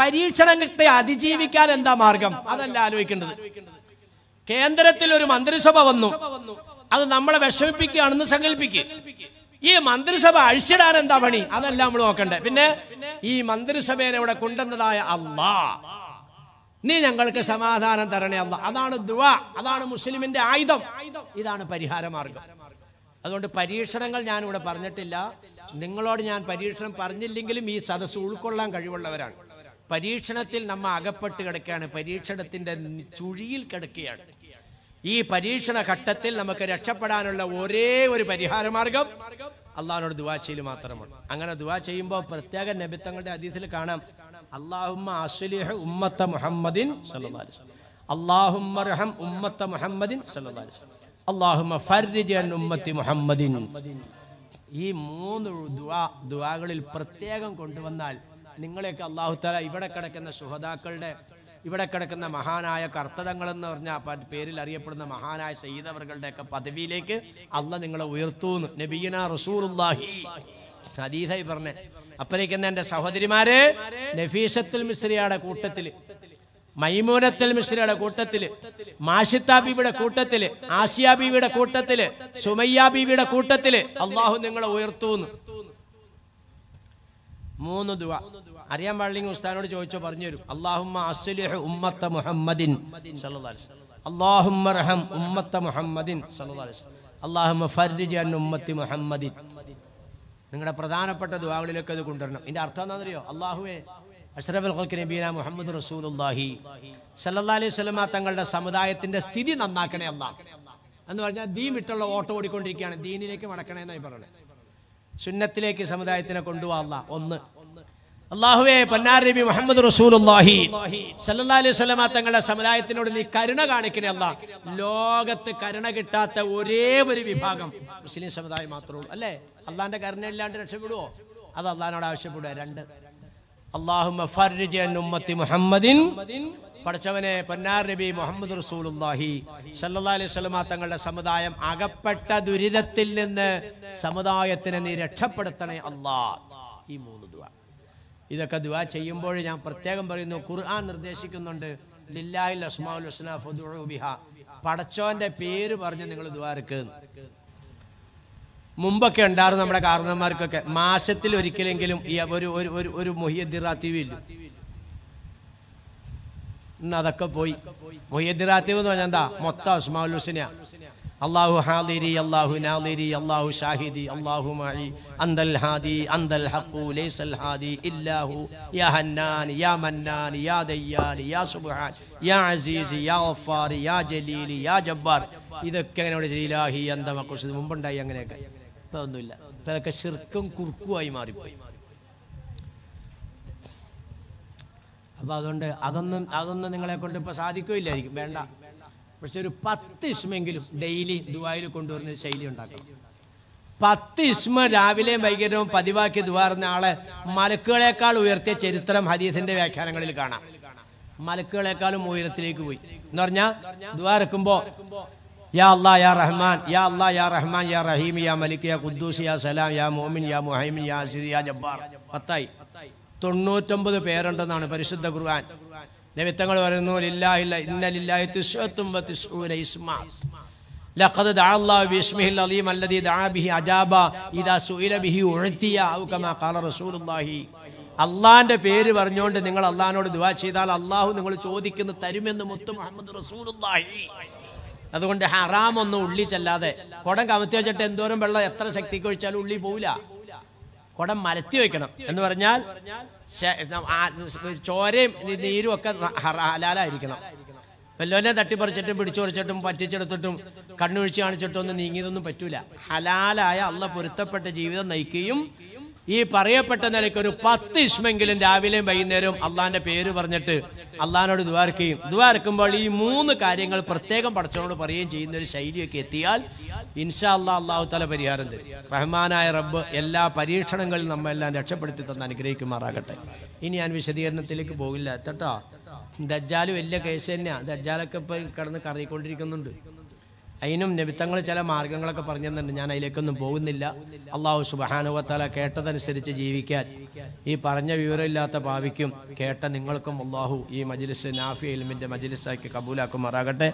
പരീക്ഷണത്തെ അതിജീവിക്കാൻ എന്താ മാർഗം അതല്ല ആലോചിക്കേണ്ടത് കേന്ദ്രത്തിൽ ഒരു മന്ത്രിസഭ വന്നു അത് നമ്മളെ വിഷമിപ്പിക്കുകയാണെന്ന് സങ്കല്പിക്കുക ഈ മന്ത്രിസഭ അഴിച്ചിടാൻ എന്താ പണി അതല്ല നമ്മൾ നോക്കണ്ടേ പിന്നെ ഈ മന്ത്രിസഭയെ ഇവിടെ കൊണ്ടുവന്നതായ അള്ളാ നീ ഞങ്ങൾക്ക് സമാധാനം തരണേ അല്ല അതാണ് ദുവ അതാണ് മുസ്ലിമിന്റെ ആയുധം ഇതാണ് പരിഹാരമാർഗം അതുകൊണ്ട് പരീക്ഷണങ്ങൾ ഞാനിവിടെ പറഞ്ഞിട്ടില്ല നിങ്ങളോട് ഞാൻ പരീക്ഷണം പറഞ്ഞില്ലെങ്കിലും ഈ സദസ്സ് ഉൾക്കൊള്ളാൻ കഴിവുള്ളവരാണ് പരീക്ഷണത്തിൽ നമ്മ അകപ്പെട്ട് കിടക്കുകയാണ് പരീക്ഷണത്തിന്റെ ചുഴിയിൽ കിടക്കുകയാണ് ഈ പരീക്ഷണ ഘട്ടത്തിൽ നമുക്ക് രക്ഷപ്പെടാനുള്ള ഒരേ ഒരു പരിഹാരമാർഗം അള്ളാഹിനോട് ദുവാ ചെയ്യൽ മാത്രമാണ് അങ്ങനെ ദുവാ ചെയ്യുമ്പോൾ പ്രത്യേക നബിത്തങ്ങളുടെ അതീസിൽ കാണാം അള്ളാഹുമ്മ അസ്ലിഹ് മുഹമ്മദിൻ സല്ലല്ലാഹി മുഹമ്മദിൻ സല്ലല്ലാഹി അൻ മുഹമ്മദിൻ ഈ മൂന്ന് ദുആ ദുആകളിൽ പ്രത്യേകം കൊണ്ടുവന്നാൽ നിങ്ങളെയൊക്കെ അള്ളാഹു തല ഇവിടെ കിടക്കുന്ന സുഹതാക്കളുടെ ഇവിടെ കിടക്കുന്ന മഹാനായ കർത്തതങ്ങൾ എന്ന് പറഞ്ഞ പേരിൽ അറിയപ്പെടുന്ന മഹാനായ ഒക്കെ പദവിയിലേക്ക് അള്ള നിങ്ങളെ ഉയർത്തൂന്ന് നബീന റസൂലുല്ലാഹി ഹദീസായി പറഞ്ഞേ അപ്പനിക്കുന്ന എന്റെ സഹോദരിമാര് നഫീസത്തിൽ മിശ്രിയുടെ കൂട്ടത്തിൽ മൈമൂനത്തിൽ മിശ്രയുടെ കൂട്ടത്തില് മാഷിത്ത ബീവിയുടെ കൂട്ടത്തില് ആസിയ ബീവിയുടെ കൂട്ടത്തില് സുമയ്യ ബീവിയുടെ കൂട്ടത്തില് അള്ളാഹു നിങ്ങളെ ഉയർത്തൂന്ന് മൂന്ന് ദുവ അറിയാൻ പാടില്ലെങ്കിൽ ഉസ്താനോട് ചോദിച്ചോ പറഞ്ഞു തരും അള്ളാഹുമ്മ അസ്ലിഹ് ഉമ്മത്ത മുഹമ്മദിൻ അള്ളാഹുമ്മർഹം ഉമ്മത്ത മുഹമ്മദിൻ അള്ളാഹുമ്മ ഫർജ് അൻ ഉമ്മത്തി മുഹമ്മദിൻ നിങ്ങളുടെ പ്രധാനപ്പെട്ട ദുവാകളിലൊക്കെ അത് കൊണ്ടുവരണം ഇതിന്റെ അർത്ഥം എന്താണെന്നറിയോ അള്ളാഹുവേ അഷ്റഫുൽ ഖൽക്ക് നബീന മുഹമ്മദ് റസൂലുല്ലാഹി സല്ലല്ലാഹി അലൈഹി വസല്ലമ തങ്ങളുടെ സമുദായത്തിന്റെ സ്ഥിതി നന്നാക്കണേ അല്ലാ എന്ന് പറഞ്ഞാൽ ദീൻ വിട്ടുള്ള ഓട്ടം ഓടിക്കൊണ്ടിരിക്കുകയാണ് ദീനിലേക്ക് മടക്കണേ എന്നായി പറയണേ സുന്നത്തിലേക്ക് സമുദായത്തിനെ കൊണ്ടുപോകാം ഒന്ന് അള്ളാഹുവേ പൊന്നാർ നബി മുഹമ്മദ് റസൂലുല്ലാഹി സല്ലാ അലൈഹി തങ്ങളുടെ സമുദായത്തിനോട് നീ കരുണ കാണിക്കണേ അല്ല ലോകത്ത് കരുണ കിട്ടാത്ത ഒരേ ഒരു വിഭാഗം മുസ്ലിം സമുദായം മാത്രമേ ഉള്ളൂ അല്ലേ അള്ളാന്റെ കരുണ ഇല്ലാണ്ട് രക്ഷപ്പെടുവോ അത് അള്ളഹാനോട് ആവശ്യപ്പെടുക രണ്ട് അള്ളാഹുമ്മത്തി മുഹമ്മദിൻ പഠിച്ചവനെ പൊന്നാർ നബി മുഹമ്മദ് റസൂലുല്ലാഹി സല്ലാ അലൈഹി സ്വലമ തങ്ങളുടെ സമുദായം അകപ്പെട്ട ദുരിതത്തിൽ നിന്ന് സമുദായത്തിനെ നീ രക്ഷപ്പെടുത്തണേ അള്ളാഹ് ഈ മൂന്ന് ഇതൊക്കെ ദുവാ ചെയ്യുമ്പോൾ ഞാൻ പ്രത്യേകം പറയുന്നു ഖുർആൻ നിർദ്ദേശിക്കുന്നുണ്ട് ലില്ലാഹിൽ അസ്മാഉൽ പടച്ചോന്റെ പേര് പറഞ്ഞ് നിങ്ങൾ ദ്വാരക്ക് മുമ്പൊക്കെ ഉണ്ടായിരുന്നു നമ്മുടെ കാരണന്മാർക്കൊക്കെ മാസത്തിൽ ഒരിക്കലെങ്കിലും ഈ ഒരു ഒരു ഒരു മൊഹിയദ്ദിറ തീവില്ല ഇന്ന് അതൊക്കെ പോയി മൊഹിയദ്ദിറാത്തീവ് എന്ന് പറഞ്ഞാൽ എന്താ മൊത്തം അസ്മാഉൽ ഹുസ്നയാണ് അള്ളാഹു ഹാദിരി അള്ളാഹു നാദിരി അള്ളാഹു ഷാഹിദി അള്ളാഹു മഴി അന്തൽ ഹാദി അന്തൽ ഹഖു ലൈസൽ ഹാദി ഇല്ലാഹു യാ ഹന്നാൻ യാ മന്നാൻ യാ ദയ്യാൻ യാ സുബ്ഹാൻ യാ അസീസ് യാ ഗഫാർ യാ ജലീൽ യാ ജബ്ബാർ ഇതൊക്കെ അങ്ങനെ ഇവിടെ മക്കുസ് ഇത് മുമ്പുണ്ടായി അങ്ങനെയൊക്കെ ഇപ്പൊ ഒന്നുമില്ല ഇതൊക്കെ ശിർക്കും കുർക്കുമായി മാറിപ്പോയി അപ്പോൾ അതുകൊണ്ട് അതൊന്നും അതൊന്നും നിങ്ങളെ കൊണ്ട് ഇപ്പോൾ സാധിക്കില്ലായിരിക്കും വേണ്ട പക്ഷെ ഒരു പത്ത് ഇസ്മെങ്കിലും ഡെയിലി ദുബായിൽ കൊണ്ടുവരുന്ന ശൈലി ഉണ്ടാക്കണം പത്ത് ഇസ്മ രാവിലെയും വൈകുന്നേരവും പതിവാക്കി ദുബാറുന്ന ആളെ മലക്കുകളെക്കാൾ ഉയർത്തിയ ചരിത്രം ഹദീസിന്റെ വ്യാഖ്യാനങ്ങളിൽ കാണാം മലക്കുകളെക്കാളും ഉയരത്തിലേക്ക് പോയി എന്ന് പറഞ്ഞാ ദുവാറക്കുമ്പോ യാ അല്ലാ യാ റഹ്മാൻ യാ അല്ലാ യാ റഹ്മാൻ യാ റഹീം യാ മലിക് യാ ഖുദ്ദൂസ് യാ സലാം യാ മോമിൻ യാ മുഹൈമിൻ യാ അസീസ് യാ ജബ്ബാർ പത്തായി തൊണ്ണൂറ്റൊമ്പത് പേരുണ്ടെന്നാണ് പരിശുദ്ധ ഖുർആൻ നിമിത്തങ്ങൾ പറയുന്നു അള്ളാന്റെ പേര് പറഞ്ഞുകൊണ്ട് നിങ്ങൾ അള്ളഹാനോട് ദുവാ ചെയ്താൽ അള്ളാഹു നിങ്ങൾ ചോദിക്കുന്നത് തരുമെന്ന് മുത്തു മുഹമ്മദ് റസൂലുള്ളാഹി അതുകൊണ്ട് ഹറാമൊന്നും ഉള്ളി ചെല്ലാതെ കൊടം കമത്തി വെച്ചിട്ട് എന്തോരം വെള്ളം എത്ര ശക്തിക്ക് ഒഴിച്ചാലും ഉള്ളി പോവില്ല കുടം മലത്തി വയ്ക്കണം എന്ന് പറഞ്ഞാൽ ചോരയും നീരും ഒക്കെ ഹലാലായിരിക്കണം വല്ലോനെ തട്ടിപ്പറിച്ചിട്ടും പിടിച്ചുപറിച്ചിട്ടും പറ്റിച്ചെടുത്തിട്ടും കണ്ണൊഴിച്ച് കാണിച്ചിട്ടും ഒന്നും നീങ്ങിയതൊന്നും പറ്റൂല ഹലാലായ അള്ള പൊരുത്തപ്പെട്ട ജീവിതം നയിക്കുകയും ഈ പറയപ്പെട്ട നിലയ്ക്ക് ഒരു പത്ത് ഇഷ്മെങ്കിലും രാവിലെയും വൈകുന്നേരവും അള്ളാന്റെ പേര് പറഞ്ഞിട്ട് അള്ളഹാനോട് ദ്വാരക്കുകയും ദ്വാരക്കുമ്പോൾ ഈ മൂന്ന് കാര്യങ്ങൾ പ്രത്യേകം പടച്ചവനോട് പറയുകയും ചെയ്യുന്ന ഒരു ശൈലിയൊക്കെ എത്തിയാൽ ഇൻഷാ അല്ലാ അള്ളാഹു തല പരിഹാരം തരും റഹ്മാനായ റബ്ബ് എല്ലാ പരീക്ഷണങ്ങളിൽ നമ്മെല്ലാം രക്ഷപ്പെടുത്തി തന്ന അനുഗ്രഹിക്കുമാറാകട്ടെ ഇനി ഞാൻ വിശദീകരണത്തിലേക്ക് പോകില്ല കേട്ടോ ദജ്ജാൽ വലിയ കേസ് തന്നെയാണ് ദജ്ജാലൊക്കെ ഇപ്പൊ കിടന്ന് കറിയിക്കൊണ്ടിരിക്കുന്നുണ്ട് അതിനും നിമിത്തങ്ങൾ ചില മാർഗങ്ങളൊക്കെ പറഞ്ഞിട്ടുണ്ട് ഞാൻ അതിലേക്കൊന്നും പോകുന്നില്ല അള്ളാഹു സുബഹാനുവത്തല കേട്ടതനുസരിച്ച് ജീവിക്കാൻ ഈ പറഞ്ഞ വിവരമില്ലാത്ത ഭാവിക്കും കേട്ട നിങ്ങൾക്കും അള്ളാഹു ഈ മജിലിസ് നാഫി എൽമിന്റെ മജിലിസാക്കി കബൂലാക്കുമാറാകട്ടെ